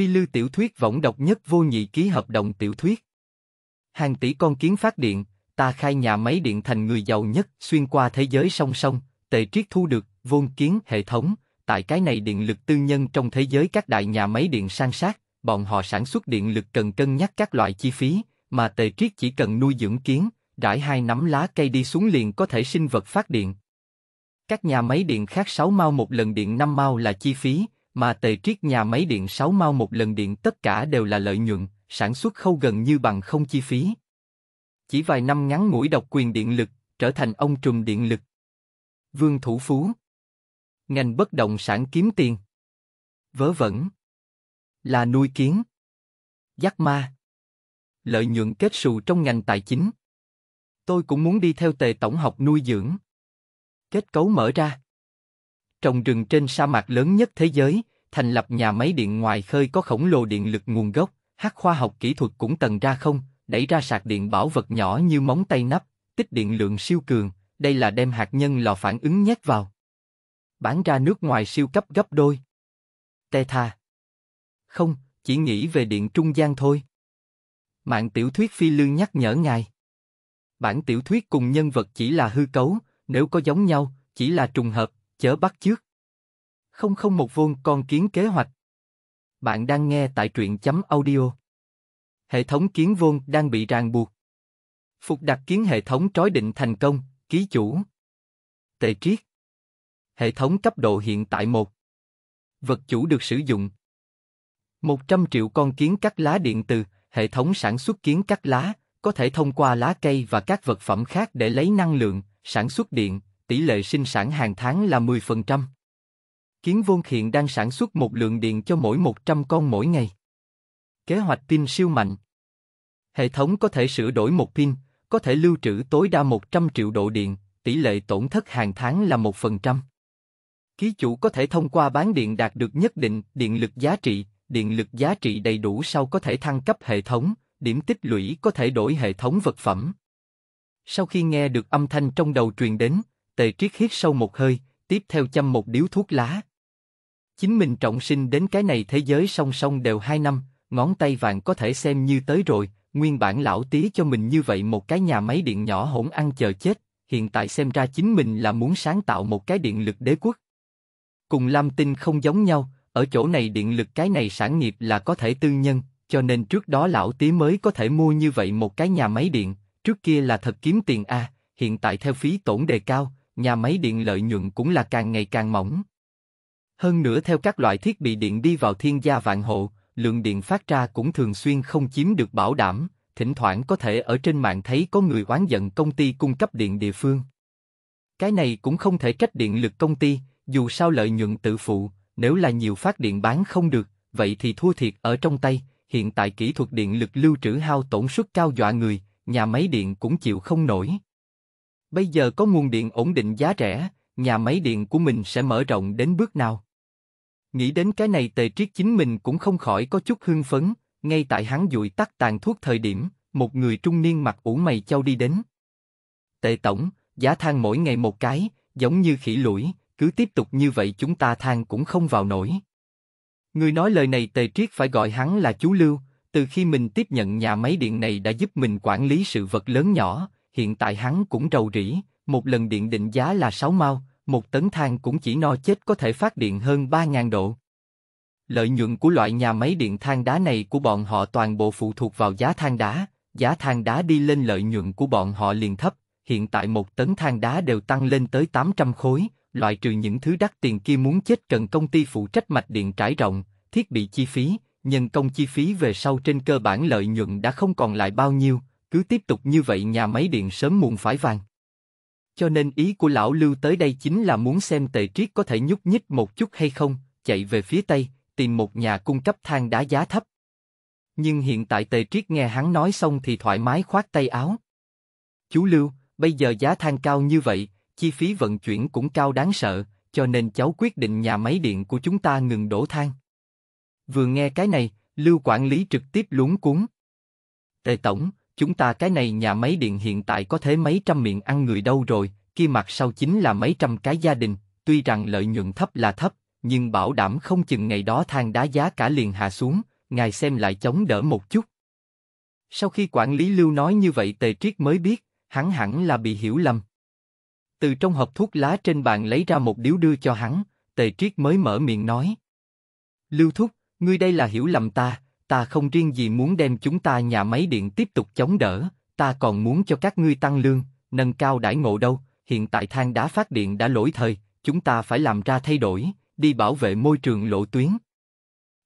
Phi lưu tiểu thuyết võng độc nhất vô nhị ký hợp đồng tiểu thuyết. Hàng tỷ con kiến phát điện, ta khai nhà máy điện thành người giàu nhất xuyên qua thế giới song song, tệ triết thu được, vôn kiến hệ thống, tại cái này điện lực tư nhân trong thế giới các đại nhà máy điện sang sát, bọn họ sản xuất điện lực cần cân nhắc các loại chi phí, mà tề triết chỉ cần nuôi dưỡng kiến, rải hai nắm lá cây đi xuống liền có thể sinh vật phát điện. Các nhà máy điện khác 6 mau một lần điện 5 mau là chi phí, mà tề triết nhà máy điện 6 mao một lần điện tất cả đều là lợi nhuận, sản xuất khâu gần như bằng không chi phí. Chỉ vài năm ngắn ngủi độc quyền điện lực, trở thành ông trùm điện lực. Vương Thủ Phú Ngành bất động sản kiếm tiền Vớ vẩn Là nuôi kiến Giác ma Lợi nhuận kết xù trong ngành tài chính Tôi cũng muốn đi theo tề tổng học nuôi dưỡng Kết cấu mở ra trồng rừng trên sa mạc lớn nhất thế giới, thành lập nhà máy điện ngoài khơi có khổng lồ điện lực nguồn gốc, hát khoa học kỹ thuật cũng tần ra không, đẩy ra sạc điện bảo vật nhỏ như móng tay nắp, tích điện lượng siêu cường, đây là đem hạt nhân lò phản ứng nhét vào. Bán ra nước ngoài siêu cấp gấp đôi. Tê tha. Không, chỉ nghĩ về điện trung gian thôi. Mạng tiểu thuyết phi lương nhắc nhở ngài. Bản tiểu thuyết cùng nhân vật chỉ là hư cấu, nếu có giống nhau, chỉ là trùng hợp, chớ bắt chước. Không không một vuông con kiến kế hoạch. Bạn đang nghe tại truyện chấm audio. Hệ thống kiến vuông đang bị ràng buộc. Phục đặt kiến hệ thống trói định thành công, ký chủ. Tệ triết. Hệ thống cấp độ hiện tại một. Vật chủ được sử dụng. 100 triệu con kiến cắt lá điện từ, hệ thống sản xuất kiến cắt lá, có thể thông qua lá cây và các vật phẩm khác để lấy năng lượng, sản xuất điện, tỷ lệ sinh sản hàng tháng là 10%. Kiến Vôn hiện đang sản xuất một lượng điện cho mỗi 100 con mỗi ngày. Kế hoạch pin siêu mạnh. Hệ thống có thể sửa đổi một pin, có thể lưu trữ tối đa 100 triệu độ điện, tỷ lệ tổn thất hàng tháng là 1%. Ký chủ có thể thông qua bán điện đạt được nhất định điện lực giá trị, điện lực giá trị đầy đủ sau có thể thăng cấp hệ thống, điểm tích lũy có thể đổi hệ thống vật phẩm. Sau khi nghe được âm thanh trong đầu truyền đến, Tề Triết hít sâu một hơi, tiếp theo châm một điếu thuốc lá. Chính mình trọng sinh đến cái này thế giới song song đều hai năm, ngón tay vàng có thể xem như tới rồi, nguyên bản lão tí cho mình như vậy một cái nhà máy điện nhỏ hỗn ăn chờ chết, hiện tại xem ra chính mình là muốn sáng tạo một cái điện lực đế quốc. Cùng Lam Tinh không giống nhau, ở chỗ này điện lực cái này sản nghiệp là có thể tư nhân, cho nên trước đó lão tí mới có thể mua như vậy một cái nhà máy điện, trước kia là thật kiếm tiền a, hiện tại theo phí tổn đề cao, nhà máy điện lợi nhuận cũng là càng ngày càng mỏng. Hơn nữa theo các loại thiết bị điện đi vào thiên gia vạn hộ, lượng điện phát ra cũng thường xuyên không chiếm được bảo đảm, thỉnh thoảng có thể ở trên mạng thấy có người oán giận công ty cung cấp điện địa phương. Cái này cũng không thể trách điện lực công ty, dù sao lợi nhuận tự phụ, nếu là nhiều phát điện bán không được, vậy thì thua thiệt ở trong tay, hiện tại kỹ thuật điện lực lưu trữ hao tổn suất cao dọa người, nhà máy điện cũng chịu không nổi. Bây giờ có nguồn điện ổn định giá rẻ, nhà máy điện của mình sẽ mở rộng đến bước nào? Nghĩ đến cái này tề triết chính mình cũng không khỏi có chút hưng phấn, ngay tại hắn dụi tắt tàn thuốc thời điểm, một người trung niên mặc ủ mày châu đi đến. Tề tổng, giá than mỗi ngày một cái, giống như khỉ lũi, cứ tiếp tục như vậy chúng ta than cũng không vào nổi. Người nói lời này tề triết phải gọi hắn là chú Lưu, từ khi mình tiếp nhận nhà máy điện này đã giúp mình quản lý sự vật lớn nhỏ, hiện tại hắn cũng rầu rĩ, một lần điện định giá là 6 mao, một tấn than cũng chỉ no chết có thể phát điện hơn 3.000 độ. Lợi nhuận của loại nhà máy điện than đá này của bọn họ toàn bộ phụ thuộc vào giá than đá, giá than đá đi lên lợi nhuận của bọn họ liền thấp, hiện tại một tấn than đá đều tăng lên tới 800 khối, loại trừ những thứ đắt tiền kia muốn chết cần công ty phụ trách mạch điện trải rộng, thiết bị chi phí, nhân công chi phí về sau trên cơ bản lợi nhuận đã không còn lại bao nhiêu, cứ tiếp tục như vậy nhà máy điện sớm muộn phải vàng. Cho nên ý của lão Lưu tới đây chính là muốn xem tề triết có thể nhúc nhích một chút hay không, chạy về phía Tây, tìm một nhà cung cấp than đá giá thấp. Nhưng hiện tại tề triết nghe hắn nói xong thì thoải mái khoát tay áo. Chú Lưu, bây giờ giá than cao như vậy, chi phí vận chuyển cũng cao đáng sợ, cho nên cháu quyết định nhà máy điện của chúng ta ngừng đổ than. Vừa nghe cái này, Lưu quản lý trực tiếp luống cuốn. Tề Tổng, Chúng ta cái này nhà máy điện hiện tại có thế mấy trăm miệng ăn người đâu rồi, kia mặt sau chính là mấy trăm cái gia đình, tuy rằng lợi nhuận thấp là thấp, nhưng bảo đảm không chừng ngày đó than đá giá cả liền hạ xuống, ngài xem lại chống đỡ một chút. Sau khi quản lý lưu nói như vậy tề triết mới biết, hắn hẳn là bị hiểu lầm. Từ trong hộp thuốc lá trên bàn lấy ra một điếu đưa cho hắn, tề triết mới mở miệng nói. Lưu thúc, ngươi đây là hiểu lầm ta, ta không riêng gì muốn đem chúng ta nhà máy điện tiếp tục chống đỡ, ta còn muốn cho các ngươi tăng lương, nâng cao đãi ngộ đâu. Hiện tại than đá phát điện đã lỗi thời, chúng ta phải làm ra thay đổi, đi bảo vệ môi trường lộ tuyến.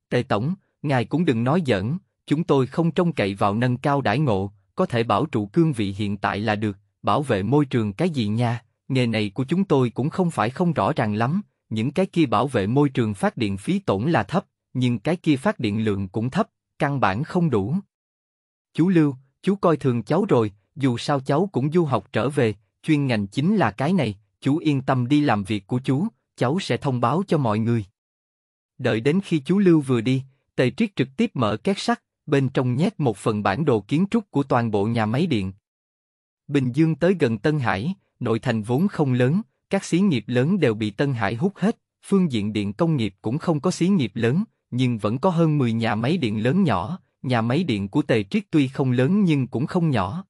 Tề tổng, ngài cũng đừng nói giỡn, chúng tôi không trông cậy vào nâng cao đãi ngộ, có thể bảo trụ cương vị hiện tại là được, bảo vệ môi trường cái gì nha? Nghề này của chúng tôi cũng không phải không rõ ràng lắm, những cái kia bảo vệ môi trường phát điện phí tổn là thấp, nhưng cái kia phát điện lượng cũng thấp, căn bản không đủ. Chú Lưu, chú coi thường cháu rồi, dù sao cháu cũng du học trở về, chuyên ngành chính là cái này, chú yên tâm đi làm việc của chú, cháu sẽ thông báo cho mọi người. Đợi đến khi chú Lưu vừa đi, Tề Triết trực tiếp mở két sắt, bên trong nhét một phần bản đồ kiến trúc của toàn bộ nhà máy điện. Bình Dương tới gần Tân Hải, nội thành vốn không lớn, các xí nghiệp lớn đều bị Tân Hải hút hết, phương diện điện công nghiệp cũng không có xí nghiệp lớn, nhưng vẫn có hơn 10 nhà máy điện lớn nhỏ, nhà máy điện của Tề Triết tuy không lớn nhưng cũng không nhỏ.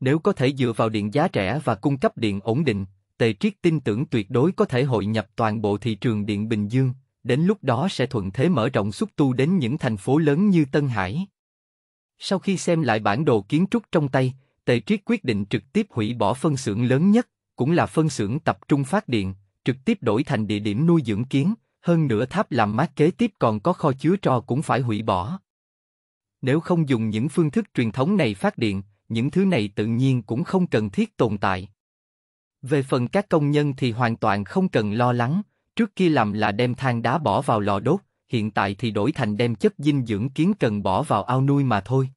Nếu có thể dựa vào điện giá rẻ và cung cấp điện ổn định, Tề Triết tin tưởng tuyệt đối có thể hội nhập toàn bộ thị trường điện Bình Dương, đến lúc đó sẽ thuận thế mở rộng xúc tu đến những thành phố lớn như Tân Hải. Sau khi xem lại bản đồ kiến trúc trong tay, Tề Triết quyết định trực tiếp hủy bỏ phân xưởng lớn nhất, cũng là phân xưởng tập trung phát điện, trực tiếp đổi thành địa điểm nuôi dưỡng kiến, hơn nữa tháp làm mát kế tiếp còn có kho chứa tro cũng phải hủy bỏ. Nếu không dùng những phương thức truyền thống này phát điện, những thứ này tự nhiên cũng không cần thiết tồn tại. Về phần các công nhân thì hoàn toàn không cần lo lắng, trước kia làm là đem than đá bỏ vào lò đốt, hiện tại thì đổi thành đem chất dinh dưỡng kiến cần bỏ vào ao nuôi mà thôi.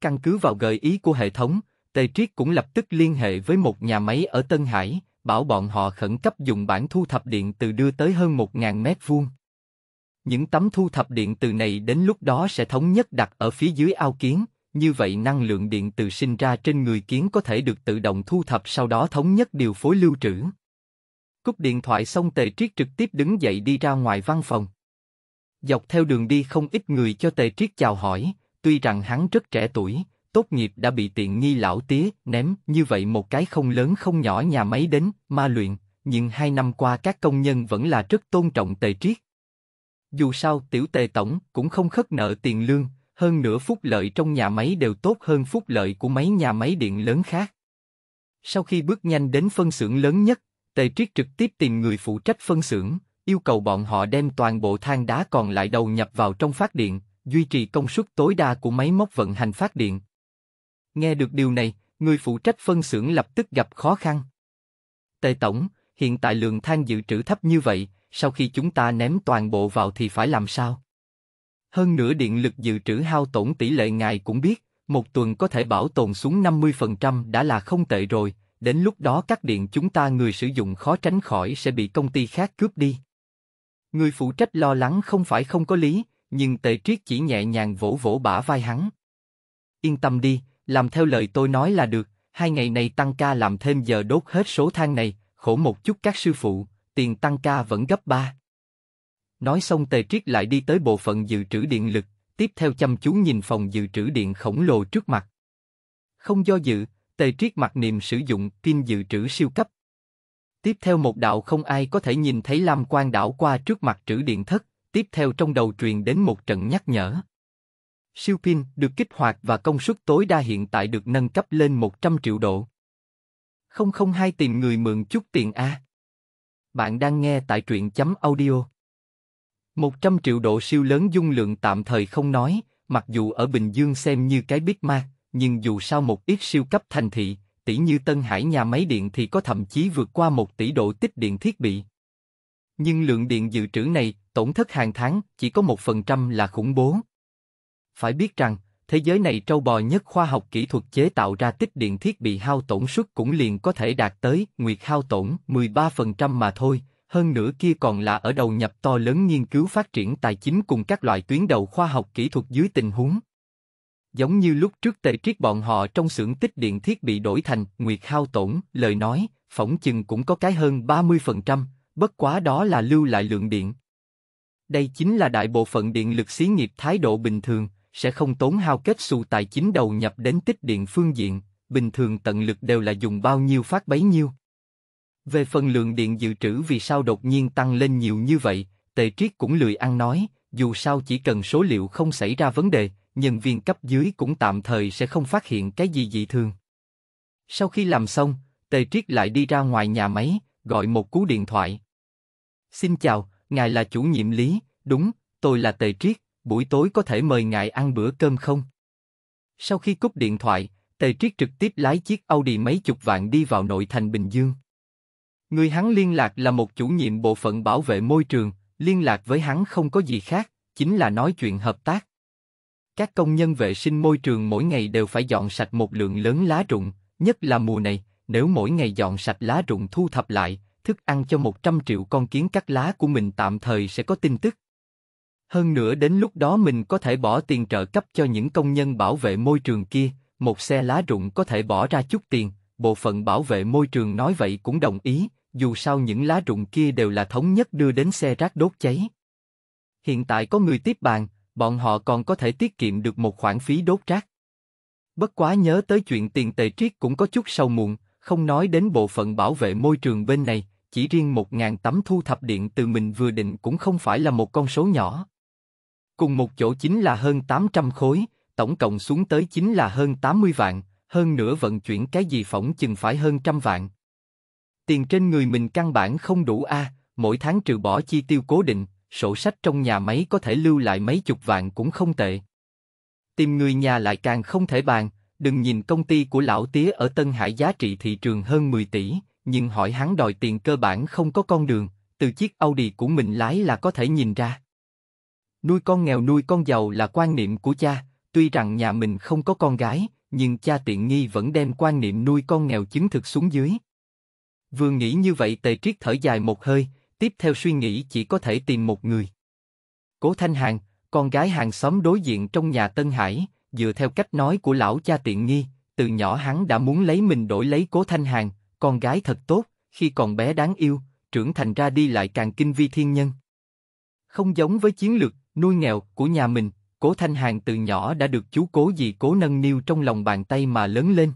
Căn cứ vào gợi ý của hệ thống, Tề Triết cũng lập tức liên hệ với một nhà máy ở Tân Hải, bảo bọn họ khẩn cấp dùng bản thu thập điện từ đưa tới hơn 1.000 mét vuông. Những tấm thu thập điện từ này đến lúc đó sẽ thống nhất đặt ở phía dưới ao kiến, như vậy năng lượng điện từ sinh ra trên người kiến có thể được tự động thu thập sau đó thống nhất điều phối lưu trữ. Cúp điện thoại xong Tề Triết trực tiếp đứng dậy đi ra ngoài văn phòng. Dọc theo đường đi không ít người cho Tề Triết chào hỏi, tuy rằng hắn rất trẻ tuổi, tốt nghiệp đã bị tiện nghi lão tía ném như vậy một cái không lớn không nhỏ nhà máy đến ma luyện, nhưng hai năm qua các công nhân vẫn là rất tôn trọng tề triết. Dù sao tiểu tề tổng cũng không khất nợ tiền lương, hơn nửa phúc lợi trong nhà máy đều tốt hơn phúc lợi của mấy nhà máy điện lớn khác. Sau khi bước nhanh đến phân xưởng lớn nhất, Tề Triết trực tiếp tìm người phụ trách phân xưởng, yêu cầu bọn họ đem toàn bộ than đá còn lại đầu nhập vào trong phát điện, duy trì công suất tối đa của máy móc vận hành phát điện, Nghe được điều này, người phụ trách phân xưởng lập tức gặp khó khăn. Tề tổng, hiện tại lượng than dự trữ thấp như vậy, sau khi chúng ta ném toàn bộ vào thì phải làm sao? Hơn nữa điện lực dự trữ hao tổn tỷ lệ ngài cũng biết, một tuần có thể bảo tồn xuống 50% đã là không tệ rồi, đến lúc đó các điện chúng ta người sử dụng khó tránh khỏi sẽ bị công ty khác cướp đi. Người phụ trách lo lắng không phải không có lý, nhưng tề triết chỉ nhẹ nhàng vỗ vỗ bả vai hắn. Yên tâm đi, làm theo lời tôi nói là được, hai ngày này tăng ca làm thêm giờ đốt hết số than này, khổ một chút các sư phụ, tiền tăng ca vẫn gấp ba. Nói xong Tề Triết lại đi tới bộ phận dự trữ điện lực, tiếp theo chăm chú nhìn phòng dự trữ điện khổng lồ trước mặt. Không do dự, Tề Triết mặc niệm sử dụng pin dự trữ siêu cấp. Tiếp theo một đạo không ai có thể nhìn thấy lam quang đảo qua trước mặt trữ điện thất, tiếp theo trong đầu truyền đến một trận nhắc nhở. Siêu pin được kích hoạt và công suất tối đa hiện tại được nâng cấp lên 100 triệu độ. 002 tìm người mượn chút tiền A. À. Bạn đang nghe tại truyện chấm audio. 100 triệu độ siêu lớn dung lượng tạm thời không nói, mặc dù ở Bình Dương xem như cái Big ma nhưng dù sao một ít siêu cấp thành thị, tỷ như Tân Hải nhà máy điện thì có thậm chí vượt qua một tỷ độ tích điện thiết bị. Nhưng lượng điện dự trữ này, tổn thất hàng tháng, chỉ có 1% là khủng bố. Phải biết rằng, thế giới này trâu bò nhất khoa học kỹ thuật chế tạo ra tích điện thiết bị hao tổn suất cũng liền có thể đạt tới nguyệt hao tổn 13% mà thôi, hơn nữa kia còn là ở đầu nhập to lớn nghiên cứu phát triển tài chính cùng các loại tuyến đầu khoa học kỹ thuật dưới tình huống. Giống như lúc trước tệ triết bọn họ trong xưởng tích điện thiết bị đổi thành nguyệt hao tổn, lời nói, phỏng chừng cũng có cái hơn 30%, bất quá đó là lưu lại lượng điện. Đây chính là đại bộ phận điện lực xí nghiệp thái độ bình thường, sẽ không tốn hao kết xu tài chính đầu nhập đến tích điện phương diện, bình thường tận lực đều là dùng bao nhiêu phát bấy nhiêu. Về phần lượng điện dự trữ vì sao đột nhiên tăng lên nhiều như vậy, tề triết cũng lười ăn nói, dù sao chỉ cần số liệu không xảy ra vấn đề, nhân viên cấp dưới cũng tạm thời sẽ không phát hiện cái gì dị thường. Sau khi làm xong, tề triết lại đi ra ngoài nhà máy, gọi một cú điện thoại. Xin chào, ngài là chủ nhiệm lý, đúng, tôi là tề triết, buổi tối có thể mời ngài ăn bữa cơm không? Sau khi cúp điện thoại, Tề Triết trực tiếp lái chiếc Audi mấy chục vạn đi vào nội thành Bình Dương. Người hắn liên lạc là một chủ nhiệm bộ phận bảo vệ môi trường, liên lạc với hắn không có gì khác, chính là nói chuyện hợp tác. Các công nhân vệ sinh môi trường mỗi ngày đều phải dọn sạch một lượng lớn lá rụng, nhất là mùa này, nếu mỗi ngày dọn sạch lá rụng thu thập lại, thức ăn cho 100 triệu con kiến cắt lá của mình tạm thời sẽ có tin tức. Hơn nữa đến lúc đó mình có thể bỏ tiền trợ cấp cho những công nhân bảo vệ môi trường kia, một xe lá rụng có thể bỏ ra chút tiền, bộ phận bảo vệ môi trường nói vậy cũng đồng ý, dù sao những lá rụng kia đều là thống nhất đưa đến xe rác đốt cháy. Hiện tại có người tiếp bàn, bọn họ còn có thể tiết kiệm được một khoản phí đốt rác. Bất quá nhớ tới chuyện tiền tệ triết cũng có chút sâu muộn, không nói đến bộ phận bảo vệ môi trường bên này, chỉ riêng một ngàn tấm thu thập điện từ mình vừa định cũng không phải là một con số nhỏ. Cùng một chỗ chính là hơn 800 khối, tổng cộng xuống tới chính là hơn 80 vạn, hơn nữa vận chuyển cái gì phỏng chừng phải hơn trăm vạn. Tiền trên người mình căn bản không đủ a, à, mỗi tháng trừ bỏ chi tiêu cố định, sổ sách trong nhà máy có thể lưu lại mấy chục vạn cũng không tệ. Tìm người nhà lại càng không thể bàn, đừng nhìn công ty của lão tía ở Tân Hải giá trị thị trường hơn 10 tỷ, nhưng hỏi hắn đòi tiền cơ bản không có con đường, từ chiếc Audi của mình lái là có thể nhìn ra. Nuôi con nghèo nuôi con giàu là quan niệm của cha, tuy rằng nhà mình không có con gái, nhưng cha tiện nghi vẫn đem quan niệm nuôi con nghèo chứng thực xuống dưới. Vừa nghĩ như vậy tề triết thở dài một hơi, tiếp theo suy nghĩ chỉ có thể tìm một người. Cố Thanh Hàng, con gái hàng xóm đối diện trong nhà Tân Hải, dựa theo cách nói của lão cha tiện nghi, từ nhỏ hắn đã muốn lấy mình đổi lấy Cố Thanh Hàng, con gái thật tốt, khi còn bé đáng yêu, trưởng thành ra đi lại càng kinh vi thiên nhân. Không giống với chiến lược, nuôi nghèo của nhà mình, Cố Thanh Hàng từ nhỏ đã được chú cố gì cố nâng niu trong lòng bàn tay mà lớn lên.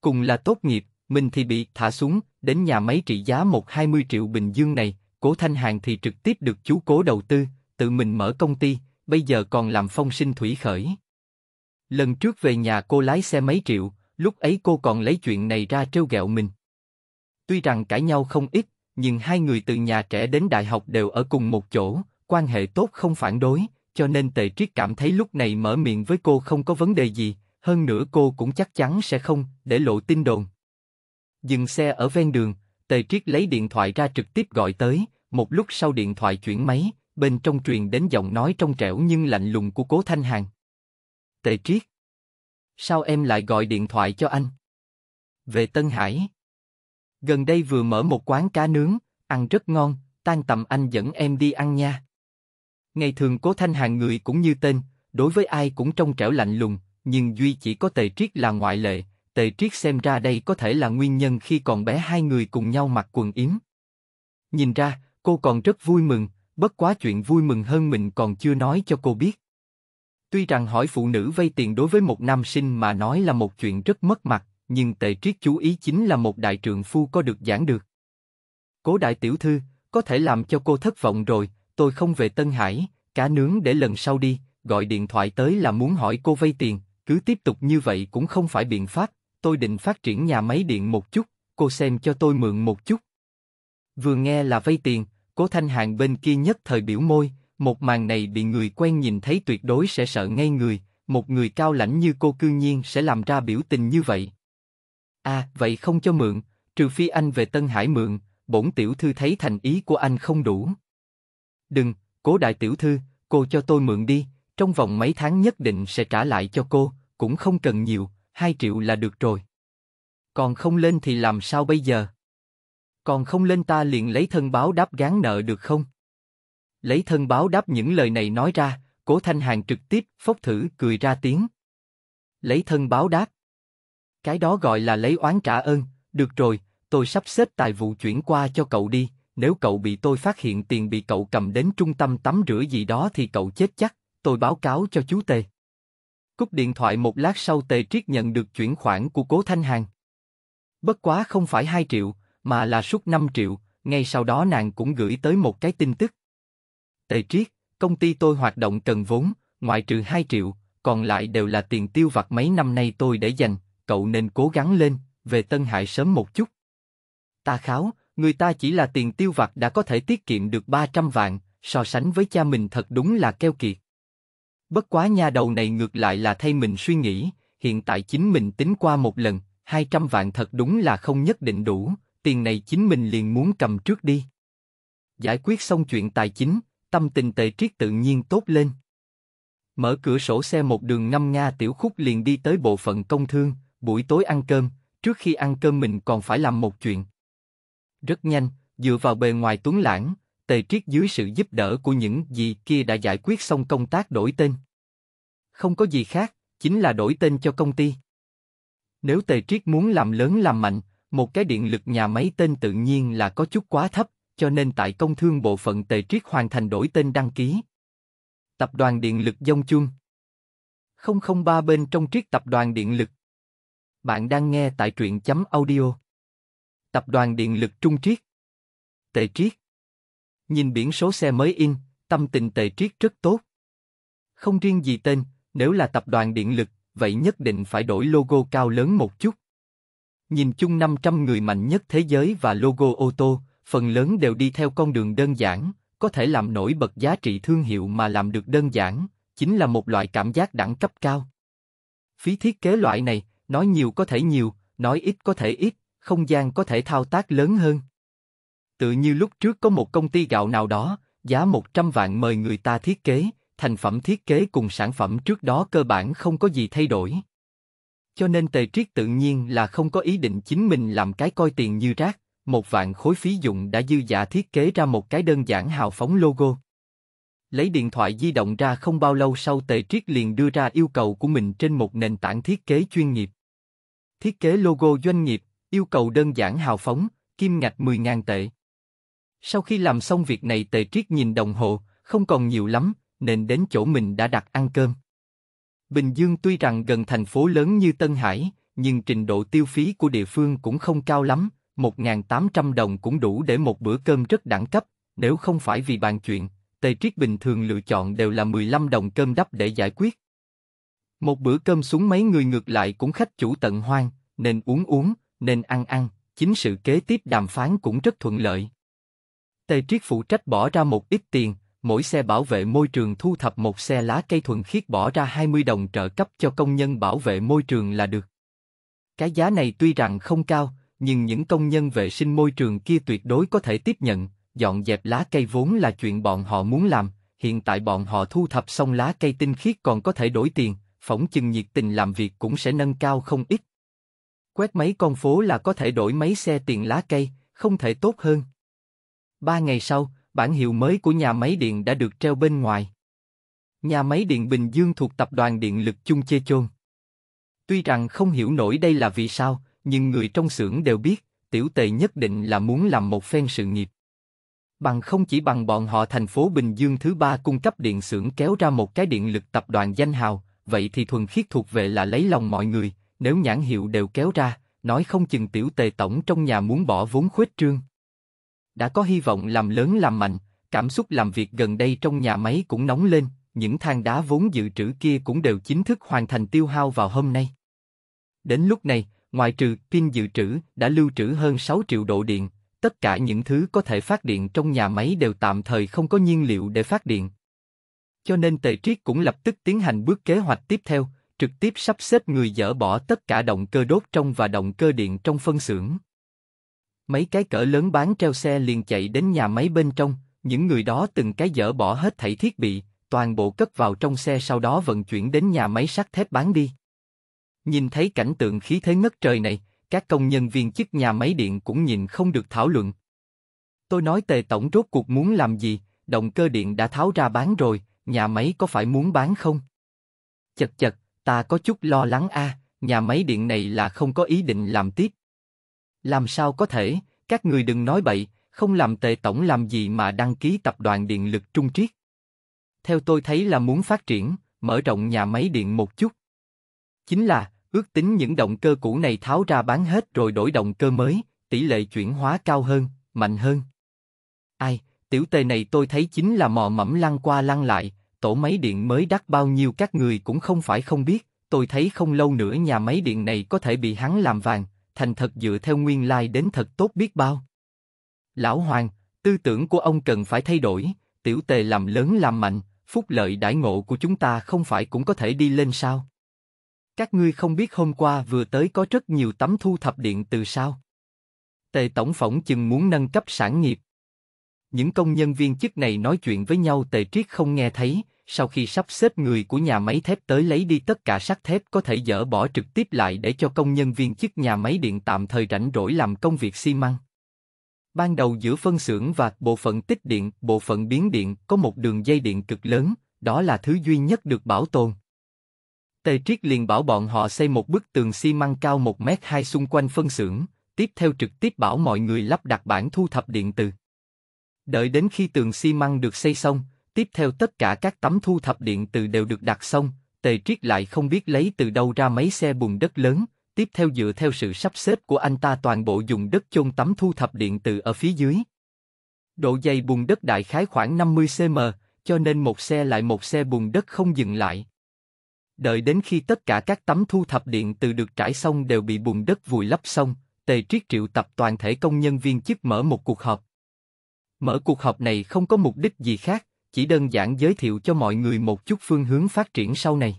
Cùng là tốt nghiệp, mình thì bị thả xuống, đến nhà máy trị giá 120 triệu Bình Dương này, Cố Thanh Hàng thì trực tiếp được chú cố đầu tư, tự mình mở công ty, bây giờ còn làm phong sinh thủy khởi. Lần trước về nhà cô lái xe mấy triệu, lúc ấy cô còn lấy chuyện này ra trêu ghẹo mình. Tuy rằng cãi nhau không ít, nhưng hai người từ nhà trẻ đến đại học đều ở cùng một chỗ, quan hệ tốt không phản đối, cho nên Tề Triết cảm thấy lúc này mở miệng với cô không có vấn đề gì, hơn nữa cô cũng chắc chắn sẽ không để lộ tin đồn. Dừng xe ở ven đường, Tề Triết lấy điện thoại ra trực tiếp gọi tới, một lúc sau điện thoại chuyển máy, bên trong truyền đến giọng nói trong trẻo nhưng lạnh lùng của Cố Thanh Hàn. Tề Triết, sao em lại gọi điện thoại cho anh? Về Tân Hải. Gần đây vừa mở một quán cá nướng, ăn rất ngon, tan tầm anh dẫn em đi ăn nha. Ngày thường cố thanh hàng người cũng như tên, đối với ai cũng trong trẻo lạnh lùng, nhưng duy chỉ có tề triết là ngoại lệ. Tề triết xem ra đây có thể là nguyên nhân khi còn bé hai người cùng nhau mặc quần yếm. Nhìn ra, cô còn rất vui mừng, bất quá chuyện vui mừng hơn mình còn chưa nói cho cô biết. Tuy rằng hỏi phụ nữ vay tiền đối với một nam sinh mà nói là một chuyện rất mất mặt, nhưng tề triết chú ý chính là một đại trượng phu có được giảng được. Cố đại tiểu thư, có thể làm cho cô thất vọng rồi, tôi không về Tân Hải, cá nướng để lần sau đi, gọi điện thoại tới là muốn hỏi cô vay tiền, cứ tiếp tục như vậy cũng không phải biện pháp, tôi định phát triển nhà máy điện một chút, cô xem cho tôi mượn một chút. Vừa nghe là vay tiền, cố Thanh Hàng bên kia nhất thời biểu môi, một màn này bị người quen nhìn thấy tuyệt đối sẽ sợ ngay người, một người cao lãnh như cô cư nhiên sẽ làm ra biểu tình như vậy. À, vậy không cho mượn, trừ phi anh về Tân Hải mượn, bổn tiểu thư thấy thành ý của anh không đủ. Đừng, cố đại tiểu thư, cô cho tôi mượn đi, trong vòng mấy tháng nhất định sẽ trả lại cho cô, cũng không cần nhiều, hai triệu là được rồi. Còn không lên thì làm sao bây giờ? Còn không lên ta liền lấy thân báo đáp gán nợ được không? Lấy thân báo đáp những lời này nói ra, cố thanh hàng trực tiếp phốc thử cười ra tiếng. Lấy thân báo đáp. Cái đó gọi là lấy oán trả ơn, được rồi, tôi sắp xếp tài vụ chuyển qua cho cậu đi, nếu cậu bị tôi phát hiện tiền bị cậu cầm đến trung tâm tắm rửa gì đó thì cậu chết chắc, tôi báo cáo cho chú Tề. Cúp điện thoại một lát sau Tề Triết nhận được chuyển khoản của Cố Thanh Hàng. Bất quá không phải 2 triệu, mà là suốt 5 triệu, ngay sau đó nàng cũng gửi tới một cái tin tức. Tề Triết, công ty tôi hoạt động cần vốn, ngoại trừ 2 triệu, còn lại đều là tiền tiêu vặt mấy năm nay tôi để dành, cậu nên cố gắng lên, về Tân Hải sớm một chút. Ta kháo, người ta chỉ là tiền tiêu vặt đã có thể tiết kiệm được 300 vạn, so sánh với cha mình thật đúng là keo kiệt. Bất quá nha đầu này ngược lại là thay mình suy nghĩ, hiện tại chính mình tính qua một lần, 200 vạn thật đúng là không nhất định đủ, tiền này chính mình liền muốn cầm trước đi. Giải quyết xong chuyện tài chính, tâm tình tề triết tự nhiên tốt lên. Mở cửa sổ xe một đường ngâm Nga tiểu khúc liền đi tới bộ phận công thương, buổi tối ăn cơm, trước khi ăn cơm mình còn phải làm một chuyện. Rất nhanh, dựa vào bề ngoài tuấn lãng, Tề Triết dưới sự giúp đỡ của những gì kia đã giải quyết xong công tác đổi tên. Không có gì khác, chính là đổi tên cho công ty. Nếu Tề Triết muốn làm lớn làm mạnh, một cái điện lực nhà máy tên tự nhiên là có chút quá thấp, cho nên tại công thương bộ phận Tề Triết hoàn thành đổi tên đăng ký. Tập đoàn Điện lực Dông Chuông 003 bên trong Triết Tập đoàn Điện lực Bạn đang nghe tại truyện chấm audio Tập đoàn Điện lực Trung Triết. Tề Triết. Nhìn biển số xe mới in, tâm tình Tề Triết rất tốt. Không riêng gì tên, nếu là tập đoàn điện lực, vậy nhất định phải đổi logo cao lớn một chút. Nhìn chung 500 người mạnh nhất thế giới và logo ô tô, phần lớn đều đi theo con đường đơn giản, có thể làm nổi bật giá trị thương hiệu mà làm được đơn giản, chính là một loại cảm giác đẳng cấp cao. Phí thiết kế loại này, nói nhiều có thể nhiều, nói ít có thể ít, không gian có thể thao tác lớn hơn. Tự như lúc trước có một công ty gạo nào đó, giá 100 vạn mời người ta thiết kế, thành phẩm thiết kế cùng sản phẩm trước đó cơ bản không có gì thay đổi. Cho nên tề triết tự nhiên là không có ý định chính mình làm cái coi tiền như rác, một vạn khối phí dụng đã dư giả thiết kế ra một cái đơn giản hào phóng logo. Lấy điện thoại di động ra không bao lâu sau tề triết liền đưa ra yêu cầu của mình trên một nền tảng thiết kế chuyên nghiệp. Thiết kế logo doanh nghiệp yêu cầu đơn giản hào phóng, kim ngạch 10.000 tệ. Sau khi làm xong việc này tề triết nhìn đồng hồ, không còn nhiều lắm, nên đến chỗ mình đã đặt ăn cơm. Bình Dương tuy rằng gần thành phố lớn như Tân Hải, nhưng trình độ tiêu phí của địa phương cũng không cao lắm, 1.800 đồng cũng đủ để một bữa cơm rất đẳng cấp, nếu không phải vì bàn chuyện, Tề Triết bình thường lựa chọn đều là 15 đồng cơm đắp để giải quyết. Một bữa cơm xuống mấy người ngược lại cũng khách chủ tận hoang, nên uống uống, nên ăn ăn, chính sự kế tiếp đàm phán cũng rất thuận lợi. Tề Triết phụ trách bỏ ra một ít tiền, mỗi xe bảo vệ môi trường thu thập một xe lá cây thuần khiết bỏ ra 20 đồng trợ cấp cho công nhân bảo vệ môi trường là được. Cái giá này tuy rằng không cao, nhưng những công nhân vệ sinh môi trường kia tuyệt đối có thể tiếp nhận, dọn dẹp lá cây vốn là chuyện bọn họ muốn làm, hiện tại bọn họ thu thập xong lá cây tinh khiết còn có thể đổi tiền, phỏng chừng nhiệt tình làm việc cũng sẽ nâng cao không ít. Quét mấy con phố là có thể đổi mấy xe tiền lá cây, không thể tốt hơn. Ba ngày sau, bản hiệu mới của nhà máy điện đã được treo bên ngoài. Nhà máy điện Bình Dương thuộc tập đoàn điện lực Chung Chê Chôn. Tuy rằng không hiểu nổi đây là vì sao, nhưng người trong xưởng đều biết, tiểu tề nhất định là muốn làm một phen sự nghiệp. Bằng không chỉ bằng bọn họ thành phố Bình Dương thứ ba cung cấp điện xưởng kéo ra một cái điện lực tập đoàn danh hào, vậy thì thuần khiết thuộc về là lấy lòng mọi người, nếu nhãn hiệu đều kéo ra, nói không chừng tiểu tề tổng trong nhà muốn bỏ vốn khuếch trương. Đã có hy vọng làm lớn làm mạnh, cảm xúc làm việc gần đây trong nhà máy cũng nóng lên, những than đá vốn dự trữ kia cũng đều chính thức hoàn thành tiêu hao vào hôm nay. Đến lúc này, ngoài trừ pin dự trữ đã lưu trữ hơn 6 triệu độ điện, tất cả những thứ có thể phát điện trong nhà máy đều tạm thời không có nhiên liệu để phát điện. Cho nên Tề Triết cũng lập tức tiến hành bước kế hoạch tiếp theo, trực tiếp sắp xếp người dỡ bỏ tất cả động cơ đốt trong và động cơ điện trong phân xưởng. Mấy cái cỡ lớn bán treo xe liền chạy đến nhà máy bên trong, những người đó từng cái dỡ bỏ hết thảy thiết bị, toàn bộ cất vào trong xe sau đó vận chuyển đến nhà máy sắt thép bán đi. Nhìn thấy cảnh tượng khí thế ngất trời này, các công nhân viên chức nhà máy điện cũng nhìn không được thảo luận. Tôi nói tề tổng rốt cuộc muốn làm gì, động cơ điện đã tháo ra bán rồi, nhà máy có phải muốn bán không? Chật chật, Ta có chút lo lắng a, nhà máy điện này là không có ý định làm tiếp. Làm sao có thể, các người đừng nói bậy, không làm tệ tổng làm gì mà đăng ký tập đoàn điện lực Trung Triết. Theo tôi thấy là muốn phát triển, mở rộng nhà máy điện một chút. Chính là, ước tính những động cơ cũ này tháo ra bán hết rồi đổi động cơ mới, tỷ lệ chuyển hóa cao hơn, mạnh hơn. Ai, tiểu tề này tôi thấy chính là mò mẫm lăn qua lăn lại, tổ máy điện mới đắt bao nhiêu các người cũng không phải không biết, tôi thấy không lâu nữa nhà máy điện này có thể bị hắn làm vàng, thành thật dựa theo nguyên lai like đến thật tốt biết bao. Lão Hoàng, tư tưởng của ông cần phải thay đổi, tiểu tề làm lớn làm mạnh, phúc lợi đãi ngộ của chúng ta không phải cũng có thể đi lên sao? Các ngươi không biết hôm qua vừa tới có rất nhiều tấm thu thập điện từ sao? Tề tổng phỏng chừng muốn nâng cấp sản nghiệp. Những công nhân viên chức này nói chuyện với nhau tề triết không nghe thấy, sau khi sắp xếp người của nhà máy thép tới lấy đi tất cả sắt thép có thể dỡ bỏ trực tiếp lại để cho công nhân viên chức nhà máy điện tạm thời rảnh rỗi làm công việc xi măng. Ban đầu giữa phân xưởng và bộ phận tích điện, bộ phận biến điện có một đường dây điện cực lớn, đó là thứ duy nhất được bảo tồn. Tề Triết liền bảo bọn họ xây một bức tường xi măng cao 1 mét 2 xung quanh phân xưởng, tiếp theo trực tiếp bảo mọi người lắp đặt bản thu thập điện từ. Đợi đến khi tường xi măng được xây xong, Tiếp theo tất cả các tấm thu thập điện từ đều được đặt xong, tề triết lại không biết lấy từ đâu ra mấy xe bùn đất lớn, tiếp theo dựa theo sự sắp xếp của anh ta toàn bộ dùng đất chôn tấm thu thập điện từ ở phía dưới. Độ dày bùn đất đại khái khoảng 50cm, cho nên một xe lại một xe bùn đất không dừng lại. Đợi đến khi tất cả các tấm thu thập điện từ được trải xong đều bị bùn đất vùi lấp xong, Tề Triết triệu tập toàn thể công nhân viên chức mở một cuộc họp. Mở cuộc họp này không có mục đích gì khác, chỉ đơn giản giới thiệu cho mọi người một chút phương hướng phát triển sau này.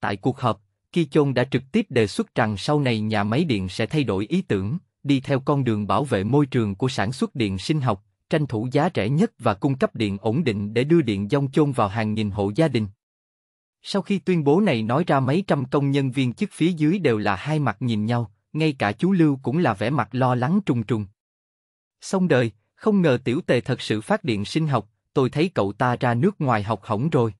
Tại cuộc họp, Ki Chôn đã trực tiếp đề xuất rằng sau này nhà máy điện sẽ thay đổi ý tưởng, đi theo con đường bảo vệ môi trường của sản xuất điện sinh học, tranh thủ giá rẻ nhất và cung cấp điện ổn định để đưa điện dông chôn vào hàng nghìn hộ gia đình. Sau khi tuyên bố này nói ra mấy trăm công nhân viên chức phía dưới đều là hai mặt nhìn nhau, ngay cả chú Lưu cũng là vẻ mặt lo lắng trùng trùng. Xong đời, không ngờ tiểu tề thật sự phát điện sinh học, tôi thấy cậu ta ra nước ngoài học hỏng rồi.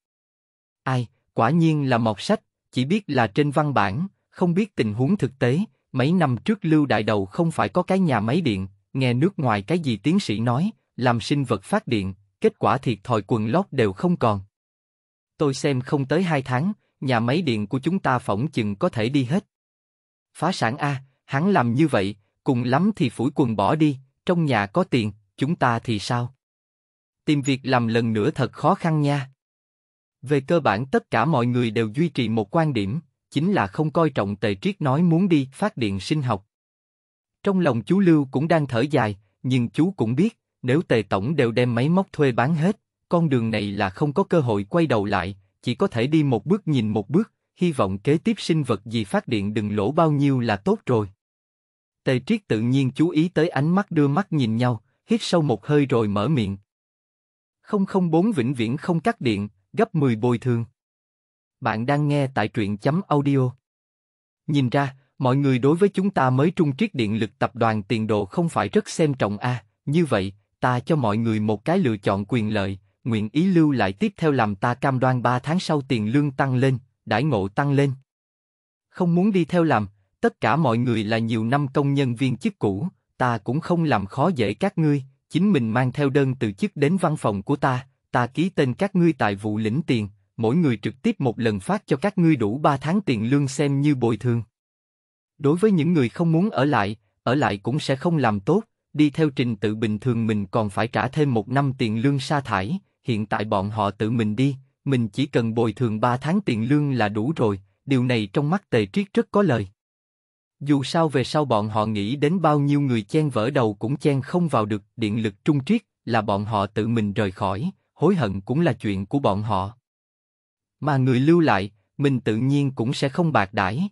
Ai, quả nhiên là mọt sách, chỉ biết là trên văn bản, không biết tình huống thực tế. Mấy năm trước Lưu Đại Đầu không phải có cái nhà máy điện, nghe nước ngoài cái gì tiến sĩ nói, làm sinh vật phát điện, kết quả thiệt thòi quần lót đều không còn. Tôi xem không tới hai tháng, nhà máy điện của chúng ta phỏng chừng có thể đi hết. Phá sản a, hắn làm như vậy, cùng lắm thì phủi quần bỏ đi, trong nhà có tiền, chúng ta thì sao? tìm việc làm lần nữa thật khó khăn nha. Về cơ bản tất cả mọi người đều duy trì một quan điểm, chính là không coi trọng tề triết nói muốn đi phát điện sinh học. Trong lòng chú Lưu cũng đang thở dài, nhưng chú cũng biết, nếu tề tổng đều đem máy móc thuê bán hết, con đường này là không có cơ hội quay đầu lại, chỉ có thể đi một bước nhìn một bước, hy vọng kế tiếp sinh vật gì phát điện đừng lỗ bao nhiêu là tốt rồi. Tề triết tự nhiên chú ý tới ánh mắt đưa mắt nhìn nhau, hít sâu một hơi rồi mở miệng, 004 vĩnh viễn không cắt điện, gấp 10 bồi thường. Bạn đang nghe tại truyện chấm audio. Nhìn ra, mọi người đối với chúng ta mới trung triết điện lực tập đoàn tiền đồ không phải rất xem trọng a à, như vậy, ta cho mọi người một cái lựa chọn quyền lợi, nguyện ý lưu lại tiếp theo làm ta cam đoan 3 tháng sau tiền lương tăng lên, đãi ngộ tăng lên. Không muốn đi theo làm, tất cả mọi người là nhiều năm công nhân viên chức cũ, ta cũng không làm khó dễ các ngươi, chính mình mang theo đơn từ chức đến văn phòng của ta, ta ký tên các ngươi tài vụ lĩnh tiền, mỗi người trực tiếp một lần phát cho các ngươi đủ 3 tháng tiền lương xem như bồi thường. Đối với những người không muốn ở lại, ở lại cũng sẽ không làm tốt, đi theo trình tự bình thường mình còn phải trả thêm một năm tiền lương sa thải, hiện tại bọn họ tự mình đi, mình chỉ cần bồi thường 3 tháng tiền lương là đủ rồi, điều này trong mắt tề triết rất có lời. Dù sao về sau bọn họ nghĩ đến bao nhiêu người chen vỡ đầu cũng chen không vào được, điện lực trung triết là bọn họ tự mình rời khỏi, hối hận cũng là chuyện của bọn họ. Mà người lưu lại, mình tự nhiên cũng sẽ không bạc đãi.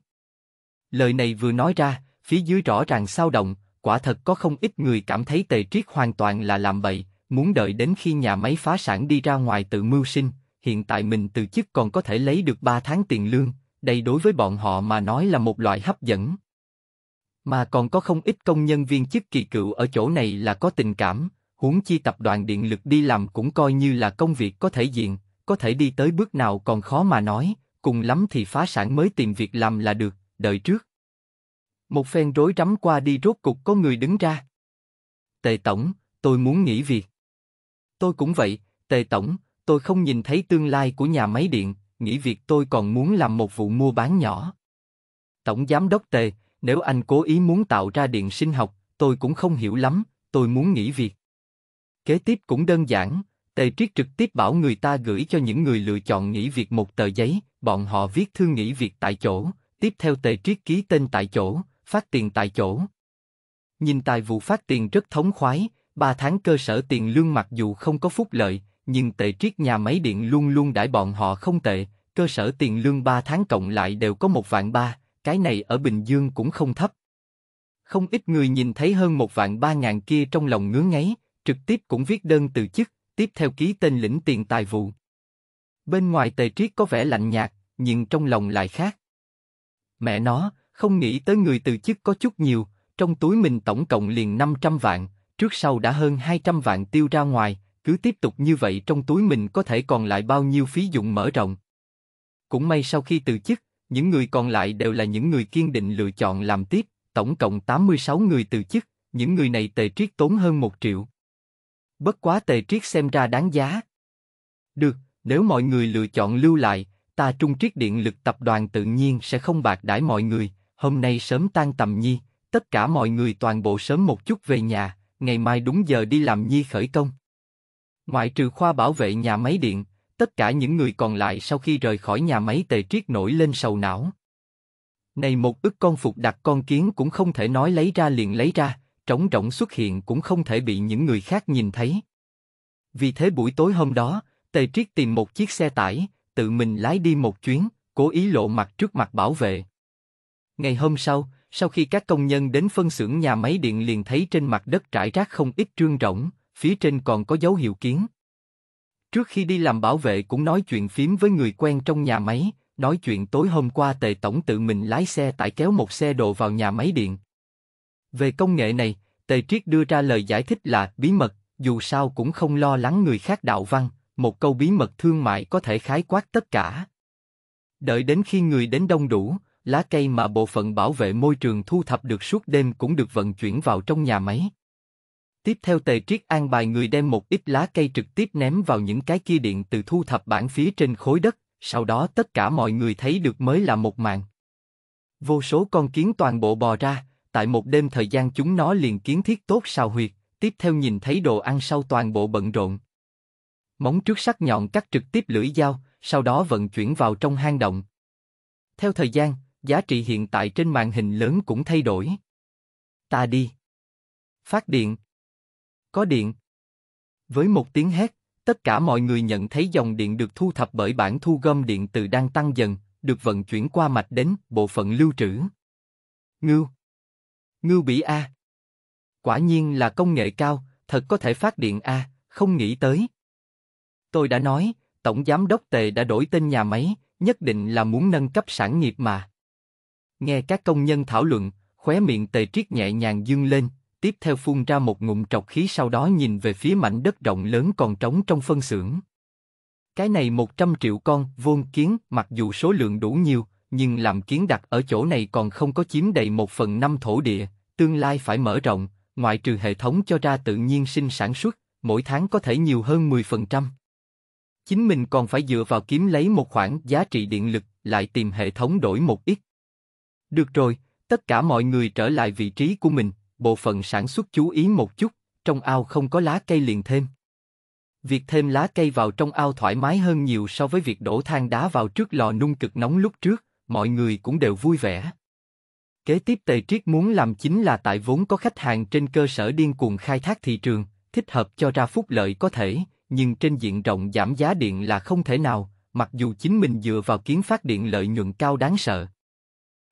Lời này vừa nói ra, phía dưới rõ ràng sao động, quả thật có không ít người cảm thấy tề triết hoàn toàn là làm bậy, muốn đợi đến khi nhà máy phá sản đi ra ngoài tự mưu sinh, hiện tại mình từ chức còn có thể lấy được 3 tháng tiền lương, đây đối với bọn họ mà nói là một loại hấp dẫn. Mà còn có không ít công nhân viên chức kỳ cựu ở chỗ này là có tình cảm, huống chi tập đoàn điện lực đi làm cũng coi như là công việc có thể diện, có thể đi tới bước nào còn khó mà nói, cùng lắm thì phá sản mới tìm việc làm là được, đợi trước. Một phen rối rắm qua đi rốt cục có người đứng ra. Tề Tổng, tôi muốn nghỉ việc. Tôi cũng vậy, Tề Tổng, tôi không nhìn thấy tương lai của nhà máy điện, nghỉ việc tôi còn muốn làm một vụ mua bán nhỏ. Tổng Giám đốc Tề, nếu anh cố ý muốn tạo ra điện sinh học, tôi cũng không hiểu lắm, tôi muốn nghỉ việc. Kế tiếp cũng đơn giản, Tề Triết trực tiếp bảo người ta gửi cho những người lựa chọn nghỉ việc một tờ giấy, bọn họ viết thư nghỉ việc tại chỗ, tiếp theo Tề Triết ký tên tại chỗ, phát tiền tại chỗ. Nhìn tài vụ phát tiền rất thống khoái, 3 tháng cơ sở tiền lương mặc dù không có phúc lợi, nhưng Tề Triết nhà máy điện luôn luôn đãi bọn họ không tệ, cơ sở tiền lương 3 tháng cộng lại đều có một vạn ba cái này ở Bình Dương cũng không thấp. Không ít người nhìn thấy hơn một vạn ba ngàn kia trong lòng ngứa ngáy, trực tiếp cũng viết đơn từ chức, tiếp theo ký tên lĩnh tiền tài vụ. Bên ngoài tề triết có vẻ lạnh nhạt, nhưng trong lòng lại khác. Mẹ nó, không nghĩ tới người từ chức có chút nhiều, trong túi mình tổng cộng liền 500 vạn, trước sau đã hơn 200 vạn tiêu ra ngoài, cứ tiếp tục như vậy trong túi mình có thể còn lại bao nhiêu phí dụng mở rộng. Cũng may sau khi từ chức, những người còn lại đều là những người kiên định lựa chọn làm tiếp, tổng cộng 86 người từ chức, những người này tề triết tốn hơn một triệu. Bất quá tề triết xem ra đáng giá. Được, nếu mọi người lựa chọn lưu lại, ta trung triết điện lực tập đoàn tự nhiên sẽ không bạc đãi mọi người, hôm nay sớm tan tầm nhi, tất cả mọi người toàn bộ sớm một chút về nhà, ngày mai đúng giờ đi làm nhi khởi công. Ngoại trừ khoa bảo vệ nhà máy điện, Tất cả những người còn lại sau khi rời khỏi nhà máy tề triết nổi lên sầu não. Này một ức con phục đặt con kiến cũng không thể nói lấy ra liền lấy ra, trống rỗng xuất hiện cũng không thể bị những người khác nhìn thấy. Vì thế buổi tối hôm đó, Tề Triết tìm một chiếc xe tải, tự mình lái đi một chuyến, cố ý lộ mặt trước mặt bảo vệ. Ngày hôm sau, sau khi các công nhân đến phân xưởng nhà máy điện liền thấy trên mặt đất trải rác không ít trương rỗng, phía trên còn có dấu hiệu kiến. Trước khi đi làm bảo vệ cũng nói chuyện phím với người quen trong nhà máy, nói chuyện tối hôm qua tề tổng tự mình lái xe tải kéo một xe đồ vào nhà máy điện. Về công nghệ này, tề triết đưa ra lời giải thích là bí mật, dù sao cũng không lo lắng người khác đạo văn, một câu bí mật thương mại có thể khái quát tất cả. Đợi đến khi người đến đông đủ, lá cây mà bộ phận bảo vệ môi trường thu thập được suốt đêm cũng được vận chuyển vào trong nhà máy. Tiếp theo Tề Triết an bài người đem một ít lá cây trực tiếp ném vào những cái kia điện từ thu thập bản phía trên khối đất, sau đó tất cả mọi người thấy được mới là một mạng. Vô số con kiến toàn bộ bò ra, tại một đêm thời gian chúng nó liền kiến thiết tốt sao huyệt, tiếp theo nhìn thấy đồ ăn sau toàn bộ bận rộn. Móng trước sắc nhọn cắt trực tiếp lưỡi dao, sau đó vận chuyển vào trong hang động. Theo thời gian, giá trị hiện tại trên màn hình lớn cũng thay đổi. Ta đi. Phát điện có điện. Với một tiếng hét, tất cả mọi người nhận thấy dòng điện được thu thập bởi bản thu gom điện từ đang tăng dần, được vận chuyển qua mạch đến bộ phận lưu trữ. Ngưu. Ngưu bỉ A. Quả nhiên là công nghệ cao, thật có thể phát điện A, không nghĩ tới. Tôi đã nói, Tổng Giám đốc Tề đã đổi tên nhà máy, nhất định là muốn nâng cấp sản nghiệp mà. Nghe các công nhân thảo luận, khóe miệng Tề Triết nhẹ nhàng dương lên, tiếp theo phun ra một ngụm trọc khí sau đó nhìn về phía mảnh đất rộng lớn còn trống trong phân xưởng. Cái này 100 triệu con, vôn kiến, mặc dù số lượng đủ nhiều, nhưng làm kiến đặt ở chỗ này còn không có chiếm đầy một phần năm thổ địa, tương lai phải mở rộng, ngoại trừ hệ thống cho ra tự nhiên sinh sản xuất, mỗi tháng có thể nhiều hơn 10%. Chính mình còn phải dựa vào kiếm lấy một khoản giá trị điện lực, lại tìm hệ thống đổi một ít. Được rồi, tất cả mọi người trở lại vị trí của mình, bộ phận sản xuất chú ý một chút, trong ao không có lá cây liền thêm. Việc thêm lá cây vào trong ao thoải mái hơn nhiều so với việc đổ than đá vào trước lò nung cực nóng lúc trước, mọi người cũng đều vui vẻ. Kế tiếp Tề Triết muốn làm chính là tại vốn có khách hàng trên cơ sở điên cuồng khai thác thị trường, thích hợp cho ra phúc lợi có thể, nhưng trên diện rộng giảm giá điện là không thể nào, mặc dù chính mình dựa vào kiến phát điện lợi nhuận cao đáng sợ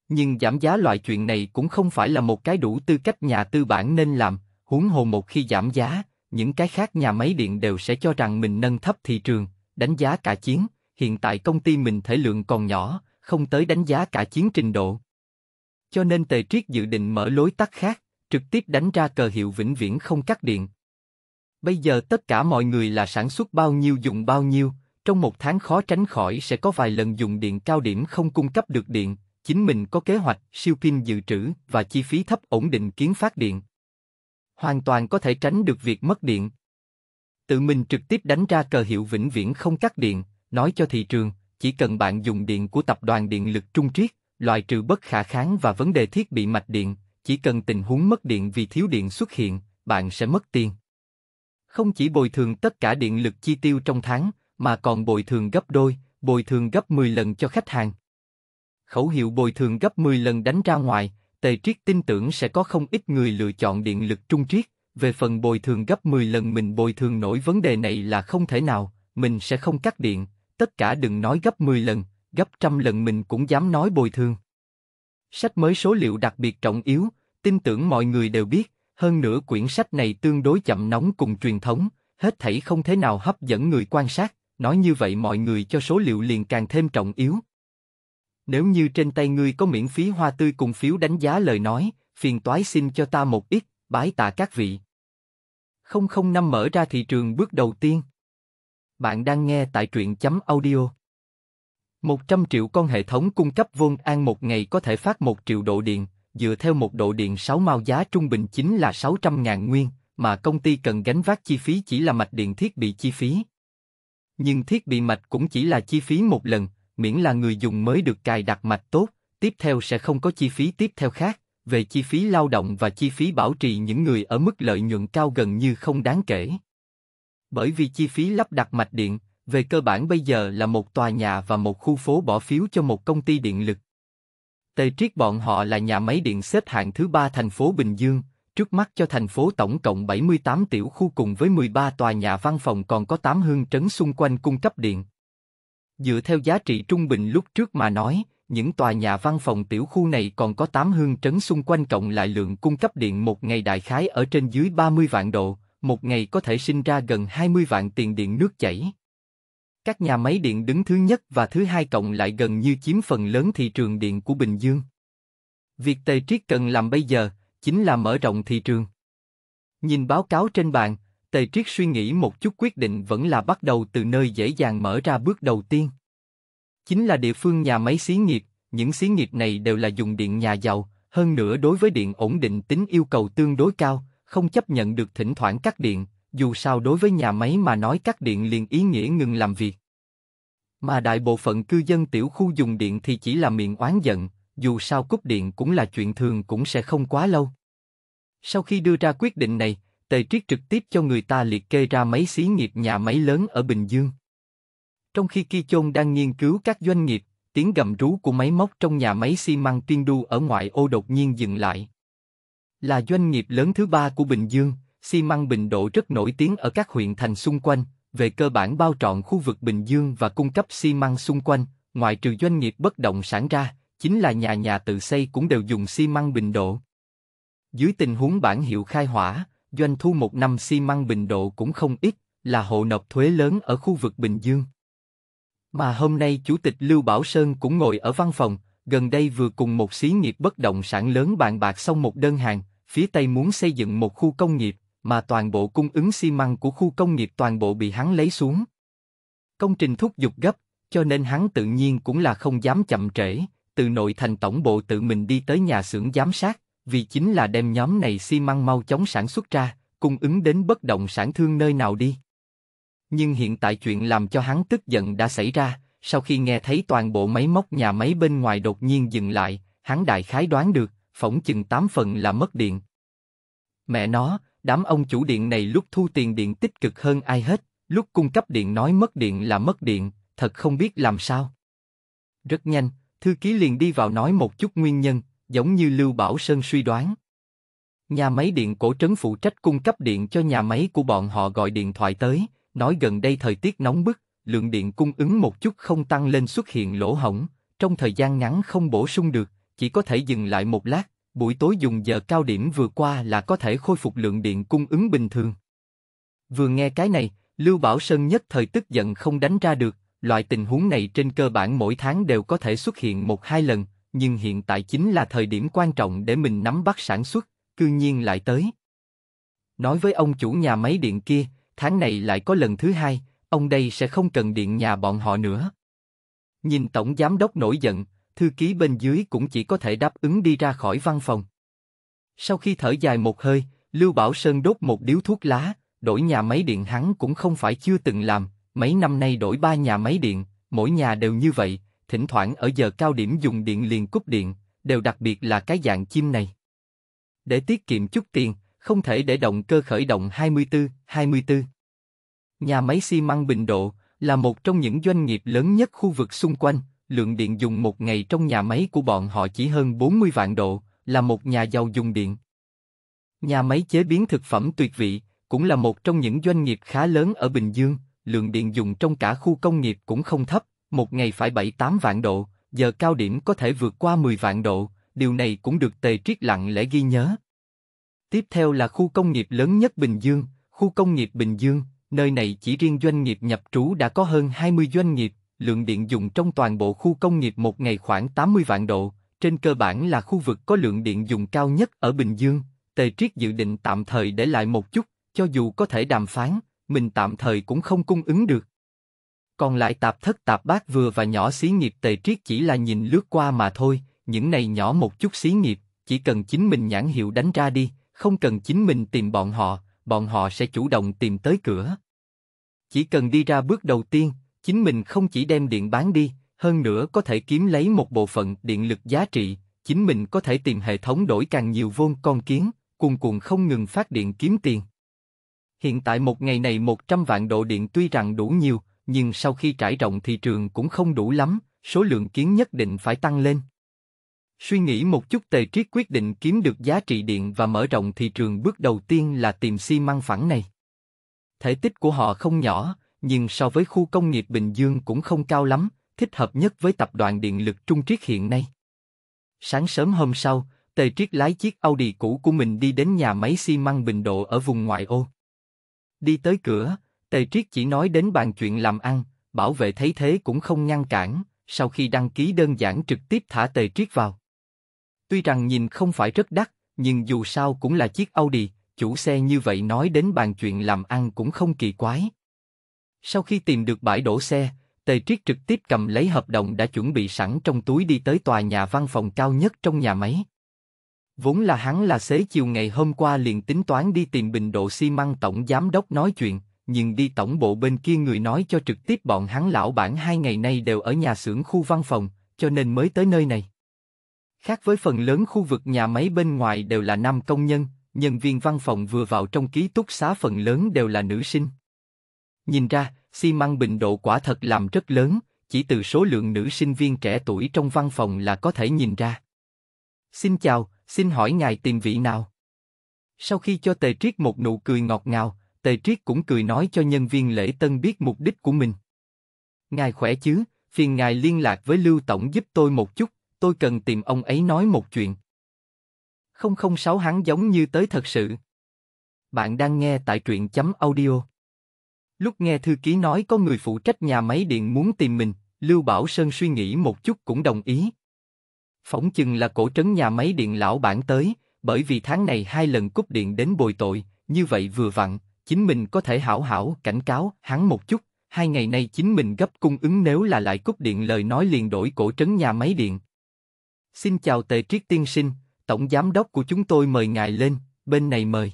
nhưng giảm giá loại chuyện này cũng không phải là một cái đủ tư cách nhà tư bản nên làm, huống hồ một khi giảm giá, những cái khác nhà máy điện đều sẽ cho rằng mình nâng thấp thị trường, đánh giá cả chiến, hiện tại công ty mình thể lượng còn nhỏ, không tới đánh giá cả chiến trình độ. Cho nên Tề Triết dự định mở lối tắt khác, trực tiếp đánh ra cờ hiệu vĩnh viễn không cắt điện. Bây giờ tất cả mọi người là sản xuất bao nhiêu dùng bao nhiêu, trong một tháng khó tránh khỏi sẽ có vài lần dùng điện cao điểm không cung cấp được điện, chính mình có kế hoạch, siêu pin dự trữ và chi phí thấp ổn định kiến phát điện. Hoàn toàn có thể tránh được việc mất điện. Tự mình trực tiếp đánh ra cờ hiệu vĩnh viễn không cắt điện, nói cho thị trường, chỉ cần bạn dùng điện của tập đoàn điện lực Trung Triết, loại trừ bất khả kháng và vấn đề thiết bị mạch điện, chỉ cần tình huống mất điện vì thiếu điện xuất hiện, bạn sẽ mất tiền. Không chỉ bồi thường tất cả điện lực chi tiêu trong tháng, mà còn bồi thường gấp đôi, bồi thường gấp 10 lần cho khách hàng khẩu hiệu bồi thường gấp 10 lần đánh ra ngoài, Tề Triết tin tưởng sẽ có không ít người lựa chọn điện lực trung triết, về phần bồi thường gấp 10 lần mình bồi thường nổi vấn đề này là không thể nào, mình sẽ không cắt điện, tất cả đừng nói gấp 10 lần, gấp trăm lần mình cũng dám nói bồi thường. Sách mới số liệu đặc biệt trọng yếu, tin tưởng mọi người đều biết, hơn nữa quyển sách này tương đối chậm nóng cùng truyền thống, hết thảy không thể nào hấp dẫn người quan sát, nói như vậy mọi người cho số liệu liền càng thêm trọng yếu, nếu như trên tay ngươi có miễn phí hoa tươi cùng phiếu đánh giá lời nói, phiền toái xin cho ta một ít, bái tạ các vị. 005 mở ra thị trường bước đầu tiên. Bạn đang nghe tại truyện chấm audio. 100 triệu con hệ thống cung cấp vôn an một ngày có thể phát 1 triệu độ điện, dựa theo một độ điện 6 mao giá trung bình chính là 600 ngàn nguyên, mà công ty cần gánh vác chi phí chỉ là mạch điện thiết bị chi phí. Nhưng thiết bị mạch cũng chỉ là chi phí một lần, miễn là người dùng mới được cài đặt mạch tốt, tiếp theo sẽ không có chi phí tiếp theo khác, về chi phí lao động và chi phí bảo trì những người ở mức lợi nhuận cao gần như không đáng kể. Bởi vì chi phí lắp đặt mạch điện, về cơ bản bây giờ là một tòa nhà và một khu phố bỏ phiếu cho một công ty điện lực. Tề Triết bọn họ là nhà máy điện xếp hạng thứ ba thành phố Bình Dương, trước mắt cho thành phố tổng cộng 78 tiểu khu cùng với 13 tòa nhà văn phòng còn có 8 hương trấn xung quanh cung cấp điện. Dựa theo giá trị trung bình lúc trước mà nói, những tòa nhà văn phòng tiểu khu này còn có 8 hương trấn xung quanh cộng lại lượng cung cấp điện một ngày đại khái ở trên dưới 30 vạn độ, một ngày có thể sinh ra gần 20 vạn tiền điện nước chảy. Các nhà máy điện đứng thứ nhất và thứ hai cộng lại gần như chiếm phần lớn thị trường điện của Bình Dương. Việc Tề Triết cần làm bây giờ chính là mở rộng thị trường. Nhìn báo cáo trên bàn, Tề Triết suy nghĩ một chút quyết định vẫn là bắt đầu từ nơi dễ dàng mở ra bước đầu tiên. Chính là địa phương nhà máy xí nghiệp, những xí nghiệp này đều là dùng điện nhà giàu, hơn nữa đối với điện ổn định tính yêu cầu tương đối cao, không chấp nhận được thỉnh thoảng cắt điện, dù sao đối với nhà máy mà nói cắt điện liền ý nghĩa ngừng làm việc. Mà đại bộ phận cư dân tiểu khu dùng điện thì chỉ là miệng oán giận, dù sao cúp điện cũng là chuyện thường cũng sẽ không quá lâu. Sau khi đưa ra quyết định này, Tề Triết trực tiếp cho người ta liệt kê ra mấy xí nghiệp nhà máy lớn ở Bình Dương. Trong khi Ki Chôn đang nghiên cứu các doanh nghiệp, tiếng gầm rú của máy móc trong nhà máy xi măng Tiên Đu ở ngoại ô đột nhiên dừng lại. Là doanh nghiệp lớn thứ ba của Bình Dương, xi măng Bình Độ rất nổi tiếng ở các huyện thành xung quanh, về cơ bản bao trọn khu vực Bình Dương và cung cấp xi măng xung quanh, ngoại trừ doanh nghiệp bất động sản ra, chính là nhà nhà tự xây cũng đều dùng xi măng Bình Độ. Dưới tình huống bản hiệu khai hỏa, doanh thu một năm xi măng Bình Độ cũng không ít, là hộ nộp thuế lớn ở khu vực Bình Dương. Mà hôm nay Chủ tịch Lưu Bảo Sơn cũng ngồi ở văn phòng, gần đây vừa cùng một xí nghiệp bất động sản lớn bàn bạc xong một đơn hàng, phía Tây muốn xây dựng một khu công nghiệp, mà toàn bộ cung ứng xi măng của khu công nghiệp toàn bộ bị hắn lấy xuống. Công trình thúc giục gấp, cho nên hắn tự nhiên cũng là không dám chậm trễ, từ nội thành tổng bộ tự mình đi tới nhà xưởng giám sát, vì chính là đem nhóm này xi măng mau chóng sản xuất ra, cung ứng đến bất động sản thương nơi nào đi. Nhưng hiện tại chuyện làm cho hắn tức giận đã xảy ra, sau khi nghe thấy toàn bộ máy móc nhà máy bên ngoài đột nhiên dừng lại, hắn đại khái đoán được, phỏng chừng tám phần là mất điện. Mẹ nó, đám ông chủ điện này lúc thu tiền điện tích cực hơn ai hết, lúc cung cấp điện nói mất điện là mất điện, thật không biết làm sao. Rất nhanh, thư ký liền đi vào nói một chút nguyên nhân, giống như Lưu Bảo Sơn suy đoán. Nhà máy điện cổ trấn phụ trách cung cấp điện cho nhà máy của bọn họ gọi điện thoại tới, nói gần đây thời tiết nóng bức, lượng điện cung ứng một chút không tăng lên xuất hiện lỗ hổng, trong thời gian ngắn không bổ sung được, chỉ có thể dừng lại một lát, buổi tối dùng giờ cao điểm vừa qua là có thể khôi phục lượng điện cung ứng bình thường. Vừa nghe cái này, Lưu Bảo Sơn nhất thời tức giận không đánh ra được, loại tình huống này trên cơ bản mỗi tháng đều có thể xuất hiện một hai lần, nhưng hiện tại chính là thời điểm quan trọng để mình nắm bắt sản xuất, cư nhiên lại tới. Nói với ông chủ nhà máy điện kia, tháng này lại có lần thứ hai, ông đây sẽ không cần điện nhà bọn họ nữa. Nhìn tổng giám đốc nổi giận, thư ký bên dưới cũng chỉ có thể đáp ứng đi ra khỏi văn phòng. Sau khi thở dài một hơi, Lưu Bảo Sơn đốt một điếu thuốc lá, đổi nhà máy điện hắn cũng không phải chưa từng làm, mấy năm nay đổi ba nhà máy điện, mỗi nhà đều như vậy, thỉnh thoảng ở giờ cao điểm dùng điện liền cúp điện, đều đặc biệt là cái dạng chim này. Để tiết kiệm chút tiền, không thể để động cơ khởi động 24, 24. Nhà máy xi măng Bình Độ là một trong những doanh nghiệp lớn nhất khu vực xung quanh, lượng điện dùng một ngày trong nhà máy của bọn họ chỉ hơn 40 vạn độ, là một nhà giàu dùng điện. Nhà máy chế biến thực phẩm tuyệt vị, cũng là một trong những doanh nghiệp khá lớn ở Bình Dương, lượng điện dùng trong cả khu công nghiệp cũng không thấp, một ngày phải 7-8 vạn độ, giờ cao điểm có thể vượt qua 10 vạn độ, điều này cũng được Tề Triết lặng lẽ ghi nhớ. Tiếp theo là khu công nghiệp lớn nhất Bình Dương, khu công nghiệp Bình Dương, nơi này chỉ riêng doanh nghiệp nhập trú đã có hơn 20 doanh nghiệp, lượng điện dùng trong toàn bộ khu công nghiệp một ngày khoảng 80 vạn độ, trên cơ bản là khu vực có lượng điện dùng cao nhất ở Bình Dương. Tề Triết dự định tạm thời để lại một chút, cho dù có thể đàm phán, mình tạm thời cũng không cung ứng được còn lại tạp thất tạp bát vừa và nhỏ xí nghiệp tề triết chỉ là nhìn lướt qua mà thôi, những này nhỏ một chút xí nghiệp, chỉ cần chính mình nhãn hiệu đánh ra đi, không cần chính mình tìm bọn họ, bọn họ sẽ chủ động tìm tới cửa. Chỉ cần đi ra bước đầu tiên, chính mình không chỉ đem điện bán đi, hơn nữa có thể kiếm lấy một bộ phận điện lực giá trị, chính mình có thể tìm hệ thống đổi càng nhiều vôn con kiến, cuồn cuộn không ngừng phát điện kiếm tiền. Hiện tại một ngày này 100 vạn độ điện tuy rằng đủ nhiều, nhưng sau khi trải rộng thị trường cũng không đủ lắm, số lượng kiến nhất định phải tăng lên. Suy nghĩ một chút tề triết quyết định kiếm được giá trị điện và mở rộng thị trường bước đầu tiên là tìm xi măng phẳng này. Thể tích của họ không nhỏ, nhưng so với khu công nghiệp Bình Dương cũng không cao lắm, thích hợp nhất với tập đoàn điện lực Trung Triết hiện nay. Sáng sớm hôm sau, Tề Triết lái chiếc Audi cũ của mình đi đến nhà máy xi măng Bình Độ ở vùng ngoại ô. Đi tới cửa, Tề Triết chỉ nói đến bàn chuyện làm ăn, bảo vệ thấy thế cũng không ngăn cản, sau khi đăng ký đơn giản trực tiếp thả Tề Triết vào. Tuy rằng nhìn không phải rất đắt, nhưng dù sao cũng là chiếc Audi, chủ xe như vậy nói đến bàn chuyện làm ăn cũng không kỳ quái. Sau khi tìm được bãi đổ xe, Tề Triết trực tiếp cầm lấy hợp đồng đã chuẩn bị sẵn trong túi đi tới tòa nhà văn phòng cao nhất trong nhà máy. Vốn là hắn là xế chiều ngày hôm qua liền tính toán đi tìm Bình Độ xi măng tổng giám đốc nói chuyện, nhưng đi tổng bộ bên kia người nói cho trực tiếp bọn hắn lão bản hai ngày nay đều ở nhà xưởng khu văn phòng, cho nên mới tới nơi này. Khác với phần lớn khu vực nhà máy bên ngoài đều là nam công nhân, nhân viên văn phòng vừa vào trong ký túc xá phần lớn đều là nữ sinh. Nhìn ra, xi măng bình độ quả thật làm rất lớn, chỉ từ số lượng nữ sinh viên trẻ tuổi trong văn phòng là có thể nhìn ra. Xin chào, xin hỏi ngài tìm vị nào? Sau khi cho Tề Triết một nụ cười ngọt ngào, Tề Triết cũng cười nói cho nhân viên lễ tân biết mục đích của mình. Ngài khỏe chứ, phiền ngài liên lạc với Lưu Tổng giúp tôi một chút, tôi cần tìm ông ấy nói một chuyện. 006 hắn giống như tới thật sự. Bạn đang nghe tại truyện chấm audio. Lúc nghe thư ký nói có người phụ trách nhà máy điện muốn tìm mình, Lưu Bảo Sơn suy nghĩ một chút cũng đồng ý. Phỏng chừng là cổ trấn nhà máy điện lão bản tới, bởi vì tháng này hai lần cúp điện đến bồi tội, như vậy vừa vặn, chính mình có thể hảo hảo cảnh cáo hắn một chút, hai ngày nay chính mình gấp cung ứng nếu là lại cúp điện lời nói liền đổi cổ trấn nhà máy điện. Xin chào Tề Triết Tiên Sinh, Tổng Giám đốc của chúng tôi mời ngài lên, bên này mời.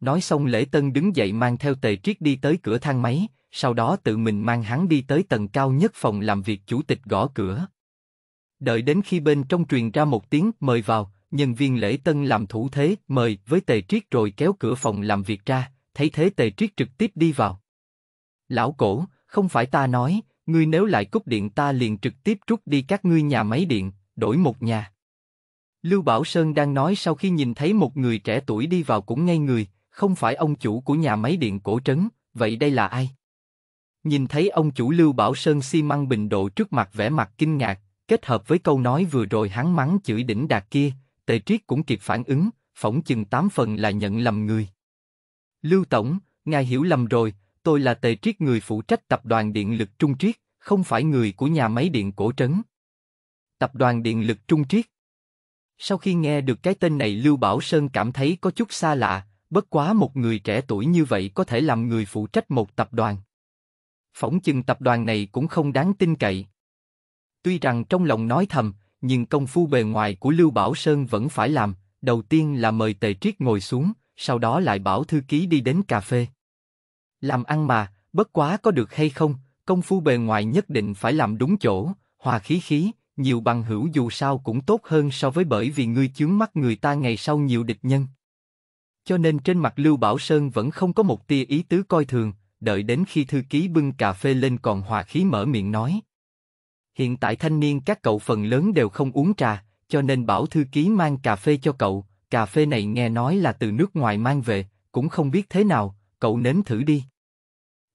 Nói xong Lễ Tân đứng dậy mang theo Tề Triết đi tới cửa thang máy, sau đó tự mình mang hắn đi tới tầng cao nhất phòng làm việc chủ tịch gõ cửa. Đợi đến khi bên trong truyền ra một tiếng mời vào, nhân viên Lễ Tân làm thủ thế mời với Tề Triết rồi kéo cửa phòng làm việc ra, thấy thế tề triết trực tiếp đi vào. Lão cổ, không phải ta nói, ngươi nếu lại cúp điện ta liền trực tiếp rút đi các ngươi nhà máy điện, đổi một nhà. Lưu Bảo Sơn đang nói sau khi nhìn thấy một người trẻ tuổi đi vào cũng ngay người, không phải ông chủ của nhà máy điện cổ trấn, vậy đây là ai? Nhìn thấy ông chủ Lưu Bảo Sơn xi măng bình độ trước mặt vẻ mặt kinh ngạc, kết hợp với câu nói vừa rồi hắn mắng chửi đỉnh đạt kia, tề triết cũng kịp phản ứng, phỏng chừng tám phần là nhận lầm người. Lưu Tổng, ngài hiểu lầm rồi, tôi là tề triết người phụ trách tập đoàn điện lực Trung Triết, không phải người của nhà máy điện cổ trấn. Tập đoàn điện lực Trung Triết Sau khi nghe được cái tên này Lưu Bảo Sơn cảm thấy có chút xa lạ, bất quá một người trẻ tuổi như vậy có thể làm người phụ trách một tập đoàn. Phỏng chừng tập đoàn này cũng không đáng tin cậy. Tuy rằng trong lòng nói thầm, nhưng công phu bề ngoài của Lưu Bảo Sơn vẫn phải làm, đầu tiên là mời Tề Triết ngồi xuống, sau đó lại bảo thư ký đi đến cà phê. Làm ăn mà, bất quá có được hay không, công phu bề ngoài nhất định phải làm đúng chỗ, hòa khí khí, nhiều bằng hữu dù sao cũng tốt hơn so với bởi vì ngươi chướng mắt người ta ngày sau nhiều địch nhân. Cho nên trên mặt Lưu Bảo Sơn vẫn không có một tia ý tứ coi thường, đợi đến khi thư ký bưng cà phê lên còn hòa khí mở miệng nói. Hiện tại thanh niên các cậu phần lớn đều không uống trà, cho nên bảo thư ký mang cà phê cho cậu, cà phê này nghe nói là từ nước ngoài mang về, cũng không biết thế nào, cậu nếm thử đi.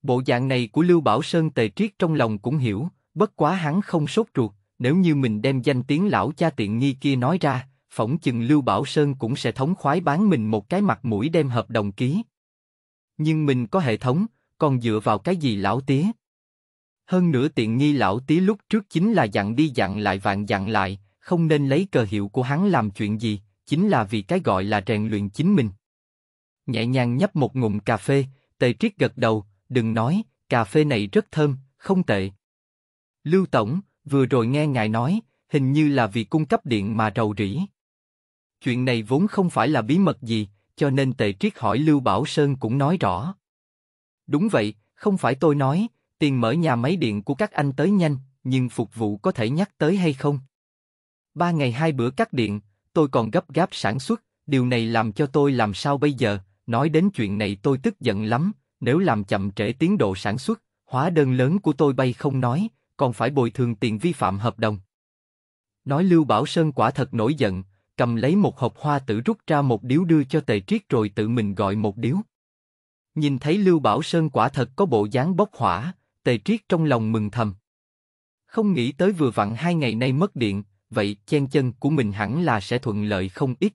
Bộ dạng này của Lưu Bảo Sơn tề triết trong lòng cũng hiểu, bất quá hắn không sốt ruột, nếu như mình đem danh tiếng lão cha tiện nghi kia nói ra, phỏng chừng Lưu Bảo Sơn cũng sẽ thống khoái bán mình một cái mặt mũi đem hợp đồng ký. Nhưng mình có hệ thống, còn dựa vào cái gì lão tía? Hơn nữa tiện nghi lão tí lúc trước chính là dặn đi dặn lại vạn dặn lại, không nên lấy cờ hiệu của hắn làm chuyện gì, chính là vì cái gọi là rèn luyện chính mình. Nhẹ nhàng nhấp một ngụm cà phê, tề triết gật đầu, đừng nói, cà phê này rất thơm, không tệ. Lưu Tổng, vừa rồi nghe ngài nói, hình như là vì cung cấp điện mà rầu rĩ. Chuyện này vốn không phải là bí mật gì, cho nên tề triết hỏi Lưu Bảo Sơn cũng nói rõ. Đúng vậy, không phải tôi nói, tiền mở nhà máy điện của các anh tới nhanh, nhưng phục vụ có thể nhắc tới hay không? Ba ngày hai bữa cắt điện, tôi còn gấp gáp sản xuất, điều này làm cho tôi làm sao bây giờ, nói đến chuyện này tôi tức giận lắm, nếu làm chậm trễ tiến độ sản xuất, hóa đơn lớn của tôi bay không nói, còn phải bồi thường tiền vi phạm hợp đồng. Nói Lưu Bảo Sơn quả thật nổi giận, cầm lấy một hộp hoa tử rút ra một điếu đưa cho tề triết rồi tự mình gọi một điếu. Nhìn thấy Lưu Bảo Sơn quả thật có bộ dáng bốc hỏa, tề triết trong lòng mừng thầm. Không nghĩ tới vừa vặn hai ngày nay mất điện, vậy chen chân của mình hẳn là sẽ thuận lợi không ít.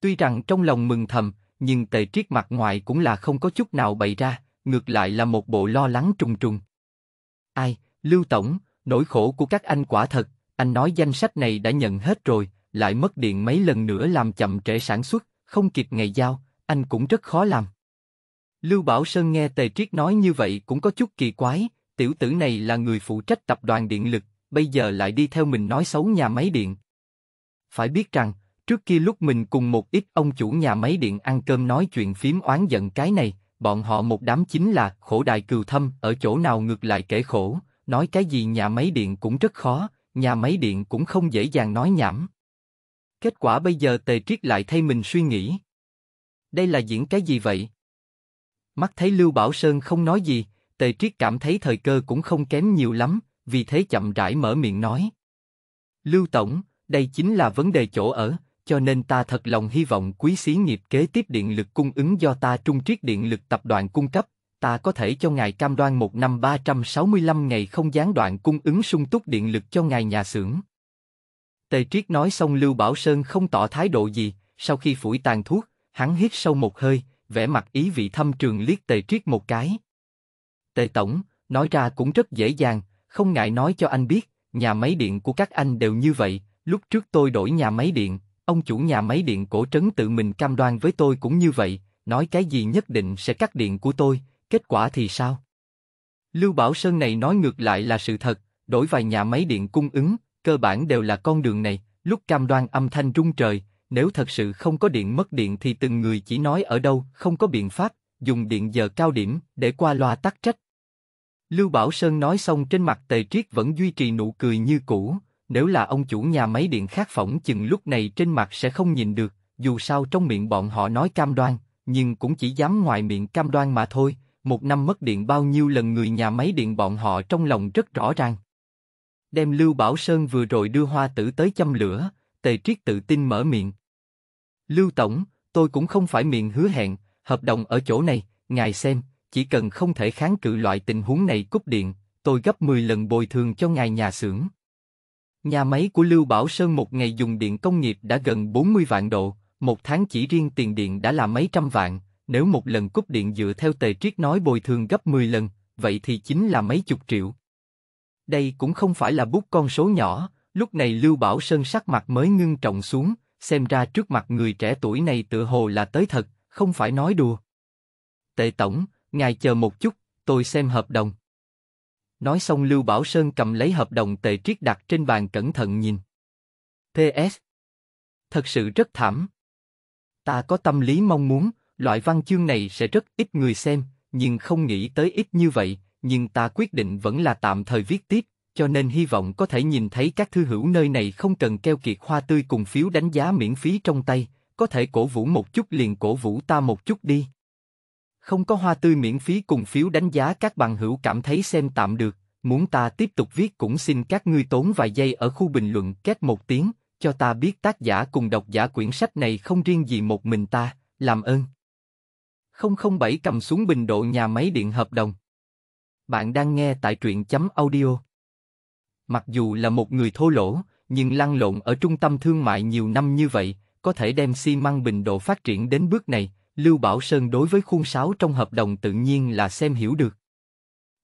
Tuy rằng trong lòng mừng thầm, nhưng tề triết mặt ngoài cũng là không có chút nào bày ra, ngược lại là một bộ lo lắng trùng trùng. Ai, Lưu Tổng, nỗi khổ của các anh quả thật, anh nói danh sách này đã nhận hết rồi, lại mất điện mấy lần nữa làm chậm trễ sản xuất, không kịp ngày giao, anh cũng rất khó làm. Lưu Bảo Sơn nghe Tề Triết nói như vậy cũng có chút kỳ quái, tiểu tử này là người phụ trách tập đoàn điện lực, bây giờ lại đi theo mình nói xấu nhà máy điện. Phải biết rằng, trước kia lúc mình cùng một ít ông chủ nhà máy điện ăn cơm nói chuyện phím oán giận cái này, bọn họ một đám chính là khổ đại cừu thâm, ở chỗ nào ngược lại kể khổ, nói cái gì nhà máy điện cũng rất khó, nhà máy điện cũng không dễ dàng nói nhảm. Kết quả bây giờ tề triết lại thay mình suy nghĩ. Đây là diễn cái gì vậy? Mắt thấy Lưu Bảo Sơn không nói gì, tề triết cảm thấy thời cơ cũng không kém nhiều lắm, vì thế chậm rãi mở miệng nói. Lưu Tổng, đây chính là vấn đề chỗ ở, cho nên ta thật lòng hy vọng quý xí nghiệp kế tiếp điện lực cung ứng do ta trung triết điện lực tập đoàn cung cấp, ta có thể cho ngài cam đoan một năm 365 ngày không gián đoạn cung ứng sung túc điện lực cho ngài nhà xưởng. Tề Triết nói xong Lưu Bảo Sơn không tỏ thái độ gì, sau khi phủi tàn thuốc, hắn hít sâu một hơi, vẻ mặt ý vị thâm trường liếc Tề Triết một cái. Tề Tổng, nói ra cũng rất dễ dàng, không ngại nói cho anh biết, nhà máy điện của các anh đều như vậy, lúc trước tôi đổi nhà máy điện, ông chủ nhà máy điện cổ trấn tự mình cam đoan với tôi cũng như vậy, nói cái gì nhất định sẽ cắt điện của tôi, kết quả thì sao? Lưu Bảo Sơn này nói ngược lại là sự thật, đổi vài nhà máy điện cung ứng, cơ bản đều là con đường này, lúc cam đoan âm thanh rung trời, nếu thật sự không có điện mất điện thì từng người chỉ nói ở đâu, không có biện pháp, dùng điện giờ cao điểm để qua loa tắc trách, Lưu Bảo Sơn nói xong trên mặt Tề Triết vẫn duy trì nụ cười như cũ, nếu là ông chủ nhà máy điện khác phỏng chừng lúc này trên mặt sẽ không nhìn được, dù sao trong miệng bọn họ nói cam đoan, nhưng cũng chỉ dám ngoài miệng cam đoan mà thôi, một năm mất điện bao nhiêu lần người nhà máy điện bọn họ trong lòng rất rõ ràng. Đem Lưu Bảo Sơn vừa rồi đưa hoa tử tới châm lửa, Tề Triết tự tin mở miệng. Lưu Tổng, tôi cũng không phải miệng hứa hẹn, hợp đồng ở chỗ này, ngài xem, chỉ cần không thể kháng cự loại tình huống này cúp điện, tôi gấp 10 lần bồi thường cho ngài nhà xưởng. Nhà máy của Lưu Bảo Sơn một ngày dùng điện công nghiệp đã gần 40 vạn độ, một tháng chỉ riêng tiền điện đã là mấy trăm vạn, nếu một lần cúp điện dựa theo tề triết nói bồi thường gấp 10 lần, vậy thì chính là mấy chục triệu. Đây cũng không phải là bút con số nhỏ, lúc này Lưu Bảo Sơn sắc mặt mới ngưng trọng xuống, xem ra trước mặt người trẻ tuổi này tựa hồ là tới thật, không phải nói đùa. Tề Tổng, Ngài chờ một chút, tôi xem hợp đồng. Nói xong Lưu Bảo Sơn cầm lấy hợp đồng tề triết đặt trên bàn cẩn thận nhìn. PS. Thật sự rất thảm. Ta có tâm lý mong muốn, loại văn chương này sẽ rất ít người xem, nhưng không nghĩ tới ít như vậy, nhưng ta quyết định vẫn là tạm thời viết tiếp, cho nên hy vọng có thể nhìn thấy các thư hữu nơi này không cần keo kiệt hoa tươi cùng phiếu đánh giá miễn phí trong tay, có thể cổ vũ một chút liền cổ vũ ta một chút đi. Không có hoa tươi miễn phí cùng phiếu đánh giá các bạn hữu cảm thấy xem tạm được, muốn ta tiếp tục viết cũng xin các ngươi tốn vài giây ở khu bình luận két một tiếng, cho ta biết tác giả cùng độc giả quyển sách này không riêng gì một mình ta, làm ơn. 007 cầm xuống bình độ nhà máy điện hợp đồng. Bạn đang nghe tại truyện chấm audio. Mặc dù là một người thô lỗ, nhưng lăn lộn ở trung tâm thương mại nhiều năm như vậy, có thể đem xi măng bình độ phát triển đến bước này, Lưu Bảo Sơn đối với khuôn sáo trong hợp đồng tự nhiên là xem hiểu được.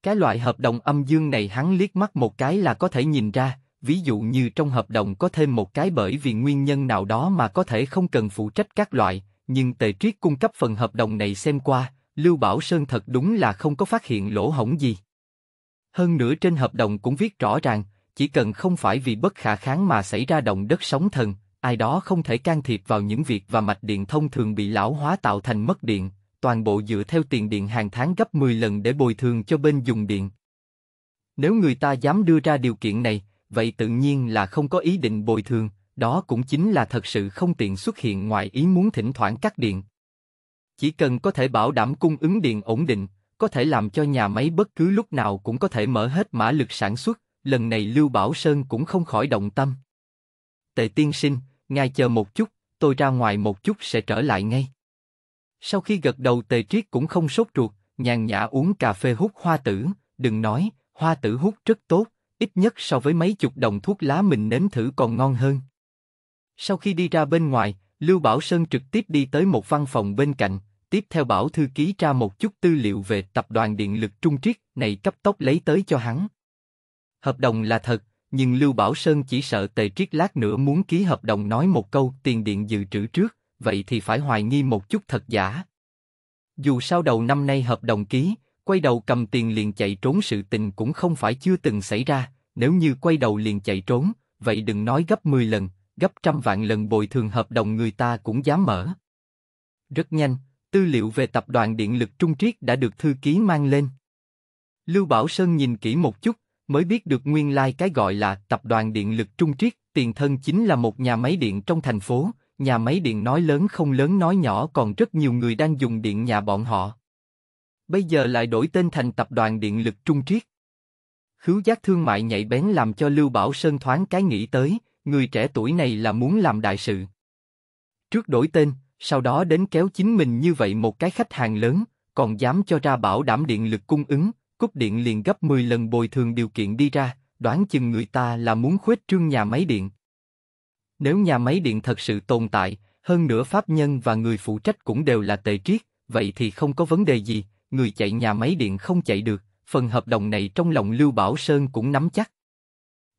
Cái loại hợp đồng âm dương này hắn liếc mắt một cái là có thể nhìn ra, ví dụ như trong hợp đồng có thêm một cái bởi vì nguyên nhân nào đó mà có thể không cần phụ trách các loại, nhưng tề triết cung cấp phần hợp đồng này xem qua, Lưu Bảo Sơn thật đúng là không có phát hiện lỗ hổng gì. Hơn nữa trên hợp đồng cũng viết rõ ràng, chỉ cần không phải vì bất khả kháng mà xảy ra động đất sóng thần, ai đó không thể can thiệp vào những việc và mạch điện thông thường bị lão hóa tạo thành mất điện, toàn bộ dựa theo tiền điện hàng tháng gấp 10 lần để bồi thường cho bên dùng điện. Nếu người ta dám đưa ra điều kiện này, vậy tự nhiên là không có ý định bồi thường, đó cũng chính là thật sự không tiện xuất hiện ngoài ý muốn thỉnh thoảng cắt điện. Chỉ cần có thể bảo đảm cung ứng điện ổn định, có thể làm cho nhà máy bất cứ lúc nào cũng có thể mở hết mã lực sản xuất, lần này Lưu Bảo Sơn cũng không khỏi động tâm. Tề tiên sinh, ngài chờ một chút, tôi ra ngoài một chút sẽ trở lại ngay. Sau khi gật đầu tề triết cũng không sốt ruột, nhàn nhã uống cà phê hút hoa tử, đừng nói, hoa tử hút rất tốt, ít nhất so với mấy chục đồng thuốc lá mình nếm thử còn ngon hơn. Sau khi đi ra bên ngoài, Lưu Bảo Sơn trực tiếp đi tới một văn phòng bên cạnh, tiếp theo bảo thư ký tra một chút tư liệu về tập đoàn điện lực Trung Triết này cấp tốc lấy tới cho hắn. Hợp đồng là thật, nhưng Lưu Bảo Sơn chỉ sợ Tề Triết lát nữa muốn ký hợp đồng nói một câu tiền điện dự trữ trước, vậy thì phải hoài nghi một chút thật giả. Dù sao đầu năm nay hợp đồng ký, quay đầu cầm tiền liền chạy trốn sự tình cũng không phải chưa từng xảy ra, nếu như quay đầu liền chạy trốn, vậy đừng nói gấp 10 lần, gấp trăm vạn lần bồi thường hợp đồng người ta cũng dám mở. Rất nhanh, tư liệu về tập đoàn điện lực Trung Triết đã được thư ký mang lên. Lưu Bảo Sơn nhìn kỹ một chút, mới biết được nguyên lai like cái gọi là Tập đoàn Điện lực Trung Triết, tiền thân chính là một nhà máy điện trong thành phố, nhà máy điện nói lớn không lớn nói nhỏ còn rất nhiều người đang dùng điện nhà bọn họ. Bây giờ lại đổi tên thành Tập đoàn Điện lực Trung Triết. Khứu giác thương mại nhạy bén làm cho Lưu Bảo Sơn thoáng cái nghĩ tới, người trẻ tuổi này là muốn làm đại sự. Trước đổi tên, sau đó đến kéo chính mình như vậy một cái khách hàng lớn, còn dám cho ra bảo đảm điện lực cung ứng, cúp điện liền gấp 10 lần bồi thường điều kiện đi ra, đoán chừng người ta là muốn khuếch trương nhà máy điện. Nếu nhà máy điện thật sự tồn tại, hơn nữa pháp nhân và người phụ trách cũng đều là tề triết, vậy thì không có vấn đề gì, người chạy nhà máy điện không chạy được, phần hợp đồng này trong lòng Lưu Bảo Sơn cũng nắm chắc.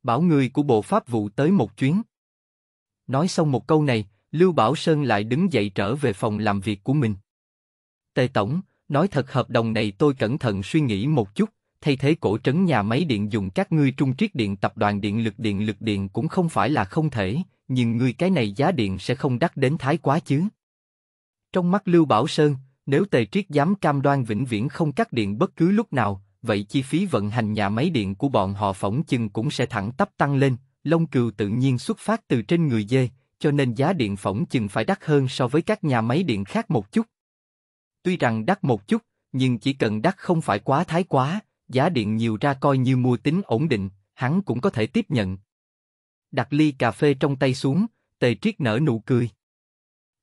Bảo người của Bộ Pháp vụ tới một chuyến. Nói xong một câu này, Lưu Bảo Sơn lại đứng dậy trở về phòng làm việc của mình. Tề Tổng, nói thật hợp đồng này tôi cẩn thận suy nghĩ một chút, thay thế cổ trấn nhà máy điện dùng các ngươi trung triết điện tập đoàn điện lực điện lực điện cũng không phải là không thể, nhưng ngươi cái này giá điện sẽ không đắt đến thái quá chứ. Trong mắt Lưu Bảo Sơn, nếu Tề Triết dám cam đoan vĩnh viễn không cắt điện bất cứ lúc nào, vậy chi phí vận hành nhà máy điện của bọn họ phỏng chừng cũng sẽ thẳng tắp tăng lên, lông cừu tự nhiên xuất phát từ trên người dê, cho nên giá điện phỏng chừng phải đắt hơn so với các nhà máy điện khác một chút. Tuy rằng đắt một chút, nhưng chỉ cần đắt không phải quá thái quá, giá điện nhiều ra coi như mua tính ổn định, hắn cũng có thể tiếp nhận. Đặt ly cà phê trong tay xuống, tề triết nở nụ cười.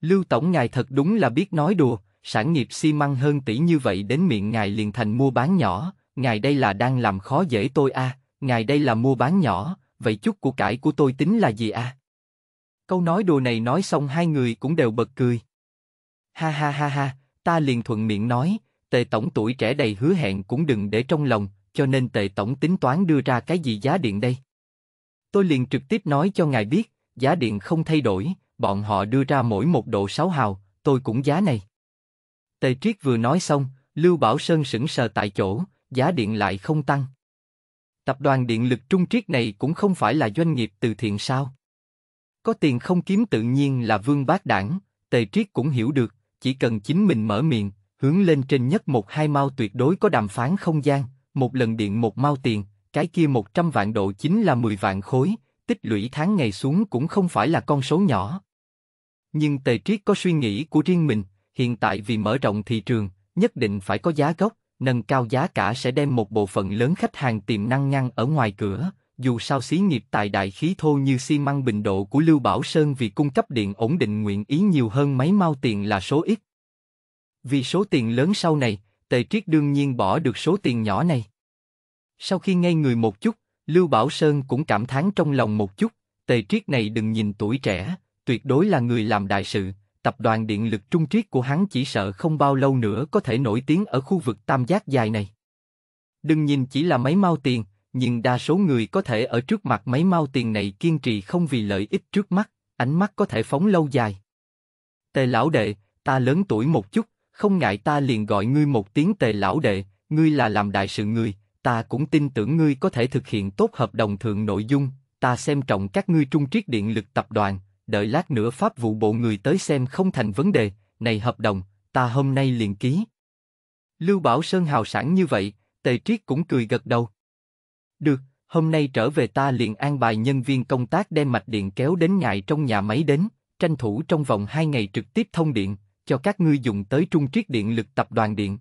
Lưu Tổng ngài thật đúng là biết nói đùa, sản nghiệp xi măng hơn tỷ như vậy đến miệng ngài liền thành mua bán nhỏ, ngài đây là đang làm khó dễ tôi a, à, ngài đây là mua bán nhỏ, vậy chút của cải của tôi tính là gì a? À? Câu nói đùa này nói xong hai người cũng đều bật cười. Ha ha ha ha, ta liền thuận miệng nói, tề tổng tuổi trẻ đầy hứa hẹn cũng đừng để trong lòng, cho nên tề tổng tính toán đưa ra cái gì giá điện đây. Tôi liền trực tiếp nói cho ngài biết, giá điện không thay đổi, bọn họ đưa ra mỗi một độ sáu hào, tôi cũng giá này. Tề Triết vừa nói xong, Lưu Bảo Sơn sững sờ tại chỗ, giá điện lại không tăng. Tập đoàn điện lực Trung Triết này cũng không phải là doanh nghiệp từ thiện sao? Có tiền không kiếm tự nhiên là vương bác đảng, Tề Triết cũng hiểu được, chỉ cần chính mình mở miệng, hướng lên trên nhất một hai mao tuyệt đối có đàm phán không gian, một lần điện một mao tiền, cái kia 100 vạn độ chính là 10 vạn khối, tích lũy tháng ngày xuống cũng không phải là con số nhỏ. Nhưng Tề Triết có suy nghĩ của riêng mình, hiện tại vì mở rộng thị trường, nhất định phải có giá gốc, nâng cao giá cả sẽ đem một bộ phận lớn khách hàng tiềm năng ngăn ở ngoài cửa, dù sao xí nghiệp tại đại khí thô như xi măng bình độ của Lưu Bảo Sơn vì cung cấp điện ổn định nguyện ý nhiều hơn máy mau tiền là số ít. Vì số tiền lớn sau này, Tề Triết đương nhiên bỏ được số tiền nhỏ này. Sau khi ngây người một chút, Lưu Bảo Sơn cũng cảm thán trong lòng một chút, Tề Triết này đừng nhìn tuổi trẻ, tuyệt đối là người làm đại sự, tập đoàn điện lực trung triết của hắn chỉ sợ không bao lâu nữa có thể nổi tiếng ở khu vực tam giác dài này. Đừng nhìn chỉ là máy mau tiền, nhưng đa số người có thể ở trước mặt mấy mau tiền này kiên trì không vì lợi ích trước mắt, ánh mắt có thể phóng lâu dài. Tề lão đệ, ta lớn tuổi một chút, không ngại ta liền gọi ngươi một tiếng tề lão đệ, ngươi là làm đại sự người, ta cũng tin tưởng ngươi có thể thực hiện tốt hợp đồng thượng nội dung, ta xem trọng các ngươi trung triết điện lực tập đoàn, đợi lát nữa pháp vụ bộ người tới xem không thành vấn đề, này hợp đồng, ta hôm nay liền ký. Lưu Bảo Sơn hào sản như vậy, tề triết cũng cười gật đầu. Được, hôm nay trở về ta liền an bài nhân viên công tác đem mạch điện kéo đến ngại trong nhà máy đến, tranh thủ trong vòng 2 ngày trực tiếp thông điện, cho các ngươi dùng tới trung triết điện lực tập đoàn điện.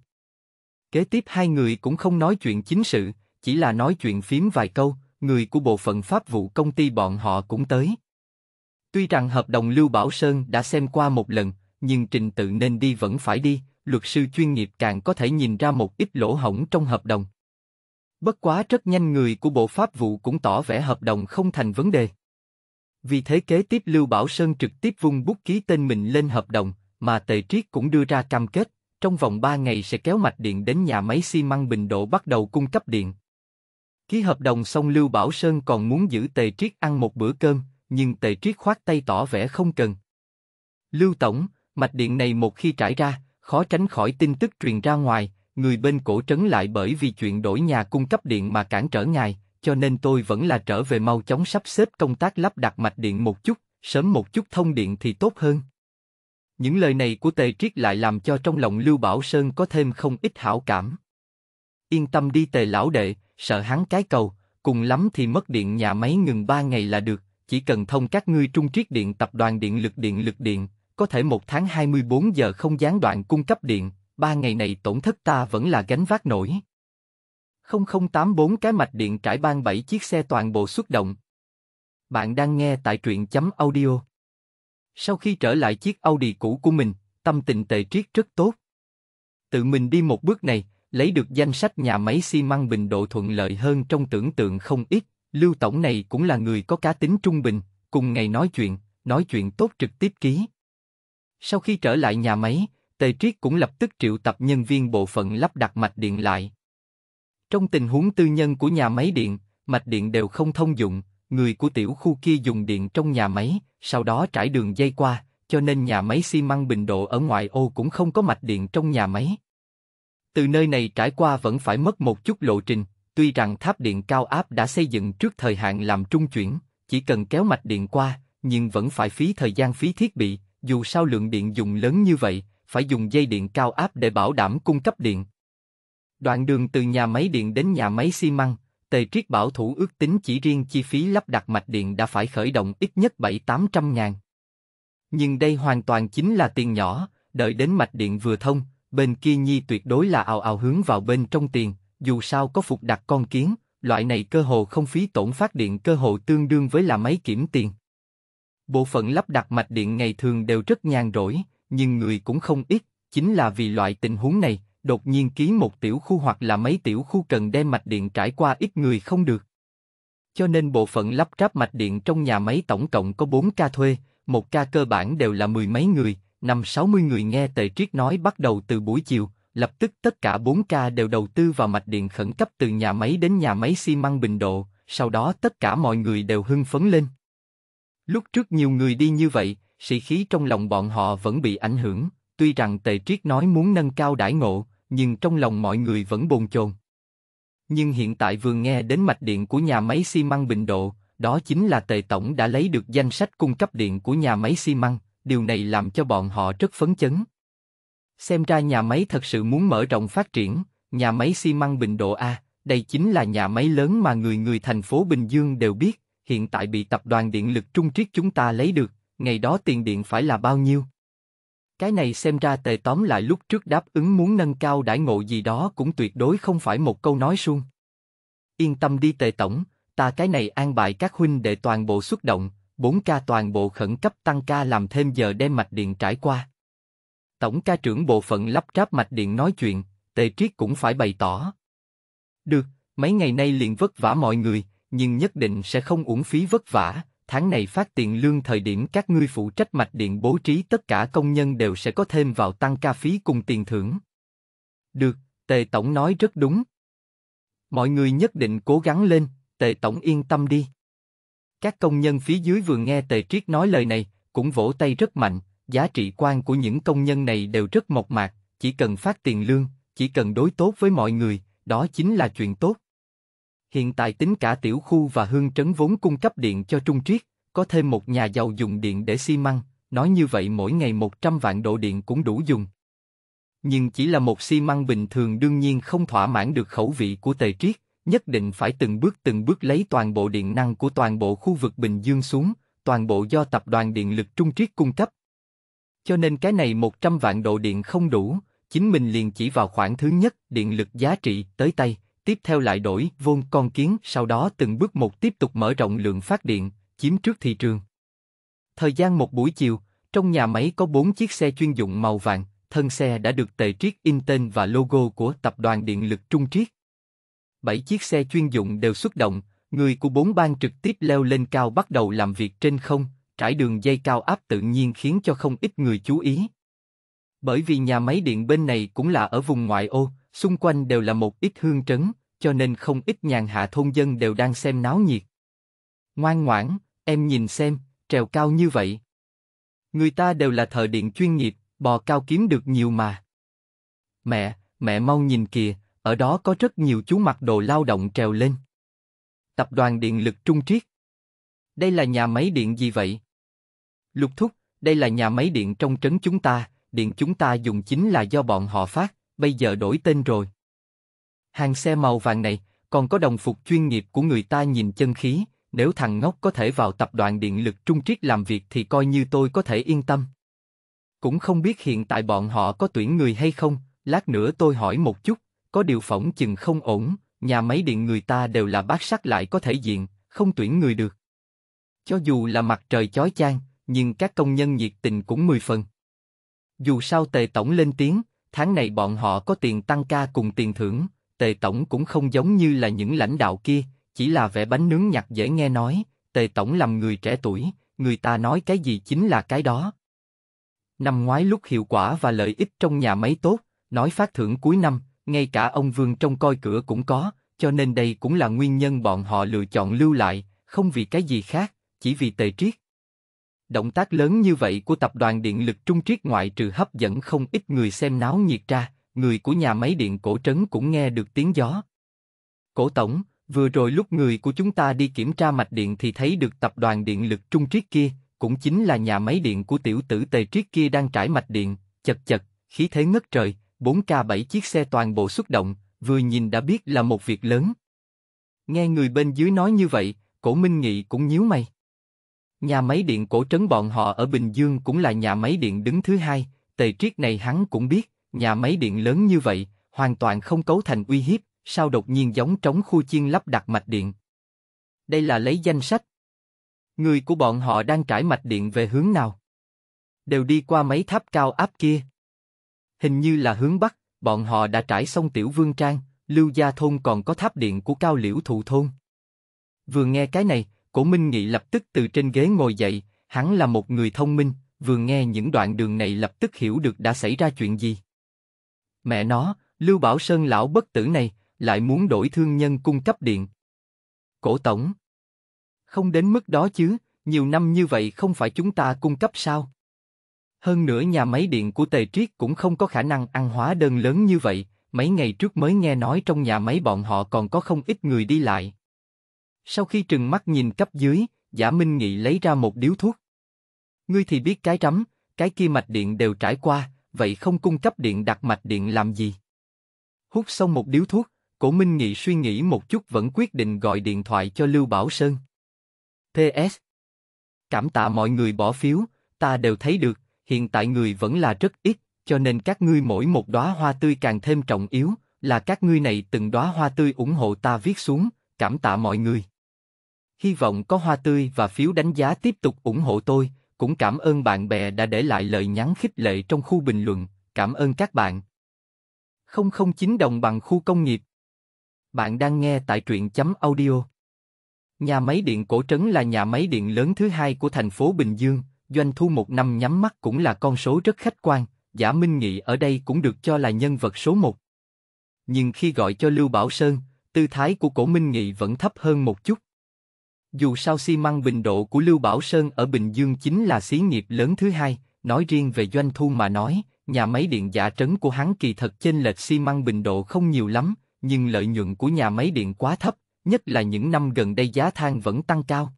Kế tiếp hai người cũng không nói chuyện chính sự, chỉ là nói chuyện phím vài câu, người của bộ phận pháp vụ công ty bọn họ cũng tới. Tuy rằng hợp đồng Lưu Bảo Sơn đã xem qua một lần, nhưng trình tự nên đi vẫn phải đi, luật sư chuyên nghiệp càng có thể nhìn ra một ít lỗ hổng trong hợp đồng. Bất quá rất nhanh người của bộ pháp vụ cũng tỏ vẻ hợp đồng không thành vấn đề. Vì thế kế tiếp Lưu Bảo Sơn trực tiếp vung bút ký tên mình lên hợp đồng, mà Tề Triết cũng đưa ra cam kết, trong vòng 3 ngày sẽ kéo mạch điện đến nhà máy xi măng Bình Độ bắt đầu cung cấp điện. Ký hợp đồng xong Lưu Bảo Sơn còn muốn giữ Tề Triết ăn một bữa cơm, nhưng Tề Triết khoát tay tỏ vẻ không cần. Lưu Tổng, mạch điện này một khi trải ra, khó tránh khỏi tin tức truyền ra ngoài, người bên cổ trấn lại bởi vì chuyện đổi nhà cung cấp điện mà cản trở ngài, cho nên tôi vẫn là trở về mau chóng sắp xếp công tác lắp đặt mạch điện một chút, sớm một chút thông điện thì tốt hơn. Những lời này của Tề Triết lại làm cho trong lòng Lưu Bảo Sơn có thêm không ít hảo cảm. Yên tâm đi Tề lão đệ, sợ hắn cái cầu, cùng lắm thì mất điện nhà máy ngừng ba ngày là được, chỉ cần thông các ngươi trung triết điện tập đoàn điện lực điện lực điện, có thể một tháng 24 giờ không gián đoạn cung cấp điện, ba ngày này tổn thất ta vẫn là gánh vác nổi. 0084 cái mạch điện trải ban 7 chiếc xe toàn bộ xuất động. Bạn đang nghe tại truyện chấm audio. Sau khi trở lại chiếc Audi cũ của mình, tâm tình tề triết rất tốt. Tự mình đi một bước này, lấy được danh sách nhà máy xi măng bình độ thuận lợi hơn trong tưởng tượng không ít, Lưu Tổng này cũng là người có cá tính trung bình, cùng ngày nói chuyện, nói chuyện tốt trực tiếp ký. Sau khi trở lại nhà máy, Tề Triết cũng lập tức triệu tập nhân viên bộ phận lắp đặt mạch điện lại. Trong tình huống tư nhân của nhà máy điện, mạch điện đều không thông dụng, người của tiểu khu kia dùng điện trong nhà máy, sau đó trải đường dây qua, cho nên nhà máy xi măng Bình Độ ở ngoại ô cũng không có mạch điện trong nhà máy. Từ nơi này trải qua vẫn phải mất một chút lộ trình, tuy rằng tháp điện cao áp đã xây dựng trước thời hạn làm trung chuyển, chỉ cần kéo mạch điện qua, nhưng vẫn phải phí thời gian phí thiết bị, dù sao lượng điện dùng lớn như vậy, phải dùng dây điện cao áp để bảo đảm cung cấp điện. Đoạn đường từ nhà máy điện đến nhà máy xi măng, Tề Triết bảo thủ ước tính chỉ riêng chi phí lắp đặt mạch điện đã phải khởi động ít nhất 7-800 ngàn. Nhưng đây hoàn toàn chính là tiền nhỏ, đợi đến mạch điện vừa thông, bên kia nhi tuyệt đối là ào ào hướng vào bên trong tiền, dù sao có phục đặt con kiến, loại này cơ hồ không phí tổn phát điện cơ hồ tương đương với là máy kiểm tiền. Bộ phận lắp đặt mạch điện ngày thường đều rất nhàn rỗi, nhưng người cũng không ít, chính là vì loại tình huống này, đột nhiên ký một tiểu khu hoặc là mấy tiểu khu cần đem mạch điện trải qua ít người không được. Cho nên bộ phận lắp ráp mạch điện trong nhà máy tổng cộng có 4 ca thuê, một ca cơ bản đều là mười mấy người, năm 60 người nghe Tề Triết nói bắt đầu từ buổi chiều, lập tức tất cả 4 ca đều đầu tư vào mạch điện khẩn cấp từ nhà máy đến nhà máy xi măng Bình Độ, sau đó tất cả mọi người đều hưng phấn lên. Lúc trước nhiều người đi như vậy, sĩ khí trong lòng bọn họ vẫn bị ảnh hưởng, tuy rằng Tề Triết nói muốn nâng cao đãi ngộ, nhưng trong lòng mọi người vẫn bồn chồn. Nhưng hiện tại vừa nghe đến mạch điện của nhà máy xi măng Bình Độ, đó chính là Tề Tổng đã lấy được danh sách cung cấp điện của nhà máy xi măng, điều này làm cho bọn họ rất phấn chấn. Xem ra nhà máy thật sự muốn mở rộng phát triển, nhà máy xi măng Bình Độ A, đây chính là nhà máy lớn mà người người thành phố Bình Dương đều biết, hiện tại bị tập đoàn điện lực Trung Triết chúng ta lấy được, ngày đó tiền điện phải là bao nhiêu? Cái này xem ra tề tóm lại lúc trước đáp ứng muốn nâng cao đãi ngộ gì đó cũng tuyệt đối không phải một câu nói suông. Yên tâm đi tề tổng, ta cái này an bài các huynh để toàn bộ xuất động, 4 ca toàn bộ khẩn cấp tăng ca làm thêm giờ đem mạch điện trải qua. Tổng ca trưởng bộ phận lắp ráp mạch điện nói chuyện, tề triết cũng phải bày tỏ. Được, mấy ngày nay liền vất vả mọi người, nhưng nhất định sẽ không uổng phí vất vả, tháng này phát tiền lương thời điểm các ngươi phụ trách mạch điện bố trí tất cả công nhân đều sẽ có thêm vào tăng ca phí cùng tiền thưởng. Được, Tề Tổng nói rất đúng. Mọi người nhất định cố gắng lên, Tề Tổng yên tâm đi. Các công nhân phía dưới vừa nghe Tề Triết nói lời này, cũng vỗ tay rất mạnh, giá trị quan của những công nhân này đều rất mộc mạc, chỉ cần phát tiền lương, chỉ cần đối tốt với mọi người, đó chính là chuyện tốt. Hiện tại tính cả tiểu khu và hương trấn vốn cung cấp điện cho Trung Triết, có thêm một nhà giàu dùng điện để xi măng, nói như vậy mỗi ngày 100 vạn độ điện cũng đủ dùng. Nhưng chỉ là một xi măng bình thường đương nhiên không thỏa mãn được khẩu vị của Tề Triết, nhất định phải từng bước từng bước lấy toàn bộ điện năng của toàn bộ khu vực Bình Dương xuống, toàn bộ do tập đoàn điện lực Trung Triết cung cấp. Cho nên cái này 100 vạn độ điện không đủ, chính mình liền chỉ vào khoản thứ nhất điện lực giá trị tới tay, tiếp theo lại đổi vôn con kiến, sau đó từng bước một tiếp tục mở rộng lượng phát điện, chiếm trước thị trường. Thời gian một buổi chiều, trong nhà máy có bốn chiếc xe chuyên dụng màu vàng, thân xe đã được tề triết in tên và logo của Tập đoàn Điện lực Trung Triết. bảy chiếc xe chuyên dụng đều xuất động, người của bốn bang trực tiếp leo lên cao bắt đầu làm việc trên không, trải đường dây cao áp tự nhiên khiến cho không ít người chú ý. Bởi vì nhà máy điện bên này cũng là ở vùng ngoại ô, xung quanh đều là một ít hương trấn, cho nên không ít nhàn hạ thôn dân đều đang xem náo nhiệt. Ngoan ngoãn, em nhìn xem, trèo cao như vậy. Người ta đều là thợ điện chuyên nghiệp, bò cao kiếm được nhiều mà. Mẹ, mẹ mau nhìn kìa, ở đó có rất nhiều chú mặc đồ lao động trèo lên. Tập đoàn điện lực Trung Triết. Đây là nhà máy điện gì vậy? Lục Thúc, đây là nhà máy điện trong trấn chúng ta, điện chúng ta dùng chính là do bọn họ phát, bây giờ đổi tên rồi. Hàng xe màu vàng này, còn có đồng phục chuyên nghiệp của người ta nhìn chân khí, nếu thằng ngốc có thể vào tập đoàn điện lực Trung Triết làm việc thì coi như tôi có thể yên tâm. Cũng không biết hiện tại bọn họ có tuyển người hay không, lát nữa tôi hỏi một chút, có điều phỏng chừng không ổn, nhà máy điện người ta đều là bác sắc lại có thể diện, không tuyển người được. Cho dù là mặt trời chói chang, nhưng các công nhân nhiệt tình cũng mười phần. Dù sao tề tổng lên tiếng, tháng này bọn họ có tiền tăng ca cùng tiền thưởng, tề tổng cũng không giống như là những lãnh đạo kia, chỉ là vẽ bánh nướng nhặt dễ nghe nói, tề tổng làm người trẻ tuổi, người ta nói cái gì chính là cái đó. Năm ngoái lúc hiệu quả và lợi ích trong nhà máy tốt, nói phát thưởng cuối năm, ngay cả ông Vương trong coi cửa cũng có, cho nên đây cũng là nguyên nhân bọn họ lựa chọn lưu lại, không vì cái gì khác, chỉ vì tề triết. Động tác lớn như vậy của Tập đoàn Điện lực Trung Triết ngoại trừ hấp dẫn không ít người xem náo nhiệt ra, người của nhà máy điện cổ trấn cũng nghe được tiếng gió. Cổ Tổng, vừa rồi lúc người của chúng ta đi kiểm tra mạch điện thì thấy được Tập đoàn Điện lực Trung Triết kia, cũng chính là nhà máy điện của tiểu tử Tề Triết kia đang trải mạch điện, chật chật, khí thế ngất trời, 4K7 chiếc xe toàn bộ xuất động, vừa nhìn đã biết là một việc lớn. Nghe người bên dưới nói như vậy, cổ Minh Nghị cũng nhíu mày. Nhà máy điện cổ trấn bọn họ ở Bình Dương cũng là nhà máy điện đứng thứ hai, tề triết này hắn cũng biết, nhà máy điện lớn như vậy, hoàn toàn không cấu thành uy hiếp, sao đột nhiên giống trống khu chiên lắp đặt mạch điện. Đây là lấy danh sách. Người của bọn họ đang trải mạch điện về hướng nào? Đều đi qua mấy tháp cao áp kia. Hình như là hướng Bắc, bọn họ đã trải xong Tiểu Vương Trang, Lưu Gia Thôn còn có tháp điện của Cao Liễu Thụ Thôn. Vừa nghe cái này, Cổ Minh Nghị lập tức từ trên ghế ngồi dậy, hắn là một người thông minh, vừa nghe những đoạn đường này lập tức hiểu được đã xảy ra chuyện gì. Mẹ nó, Lưu Bảo Sơn lão bất tử này, lại muốn đổi thương nhân cung cấp điện. Cổ Tổng Không đến mức đó chứ, nhiều năm như vậy không phải chúng ta cung cấp sao? Hơn nữa nhà máy điện của Tề Triết cũng không có khả năng ăn hóa đơn lớn như vậy, mấy ngày trước mới nghe nói trong nhà máy bọn họ còn có không ít người đi lại. Sau khi trừng mắt nhìn cấp dưới, giả minh nghị lấy ra một điếu thuốc. Ngươi thì biết cái rắm, cái kia mạch điện đều trải qua, vậy không cung cấp điện đặt mạch điện làm gì? Hút xong một điếu thuốc, cổ minh nghị suy nghĩ một chút vẫn quyết định gọi điện thoại cho Lưu Bảo Sơn. PS Cảm tạ mọi người bỏ phiếu, ta đều thấy được, hiện tại người vẫn là rất ít, cho nên các ngươi mỗi một đóa hoa tươi càng thêm trọng yếu, là các ngươi này từng đóa hoa tươi ủng hộ ta viết xuống, cảm tạ mọi người. Hy vọng có hoa tươi và phiếu đánh giá tiếp tục ủng hộ tôi, cũng cảm ơn bạn bè đã để lại lời nhắn khích lệ trong khu bình luận, cảm ơn các bạn. 009 đồng bằng khu công nghiệp. Bạn đang nghe tại truyện chấm audio. Nhà máy điện cổ trấn là nhà máy điện lớn thứ hai của thành phố Bình Dương, doanh thu một năm nhắm mắt cũng là con số rất khách quan, giả Minh Nghị ở đây cũng được cho là nhân vật số một. Nhưng khi gọi cho Lưu Bảo Sơn, tư thái của cổ Minh Nghị vẫn thấp hơn một chút. Dù sao xi măng bình độ của Lưu Bảo Sơn ở Bình Dương chính là xí nghiệp lớn thứ hai, nói riêng về doanh thu mà nói, nhà máy điện giả trấn của hắn kỳ thật trên lệch xi măng bình độ không nhiều lắm, nhưng lợi nhuận của nhà máy điện quá thấp, nhất là những năm gần đây giá than vẫn tăng cao.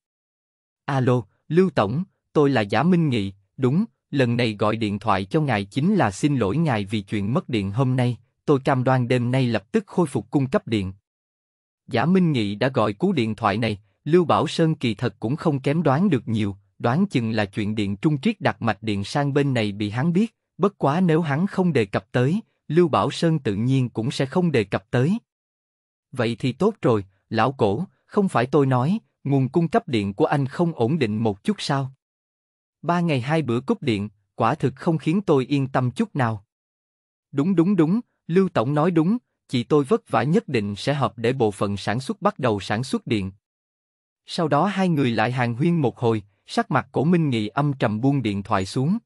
Alo, Lưu Tổng, tôi là Giả Minh Nghị, đúng, lần này gọi điện thoại cho ngài chính là xin lỗi ngài vì chuyện mất điện hôm nay, tôi cam đoan đêm nay lập tức khôi phục cung cấp điện. Giả Minh Nghị đã gọi cú điện thoại này, Lưu Bảo Sơn kỳ thật cũng không kém đoán được nhiều, đoán chừng là chuyện điện trung triết đặt mạch điện sang bên này bị hắn biết, bất quá nếu hắn không đề cập tới, Lưu Bảo Sơn tự nhiên cũng sẽ không đề cập tới. Vậy thì tốt rồi, lão cổ, không phải tôi nói, nguồn cung cấp điện của anh không ổn định một chút sao? Ba ngày hai bữa cúp điện, quả thực không khiến tôi yên tâm chút nào. Đúng đúng đúng, Lưu Tổng nói đúng, chị tôi vất vả nhất định sẽ hợp để bộ phận sản xuất bắt đầu sản xuất điện. Sau đó hai người lại hàng huyên một hồi, sắc mặt cổ Minh Nghị âm trầm buông điện thoại xuống.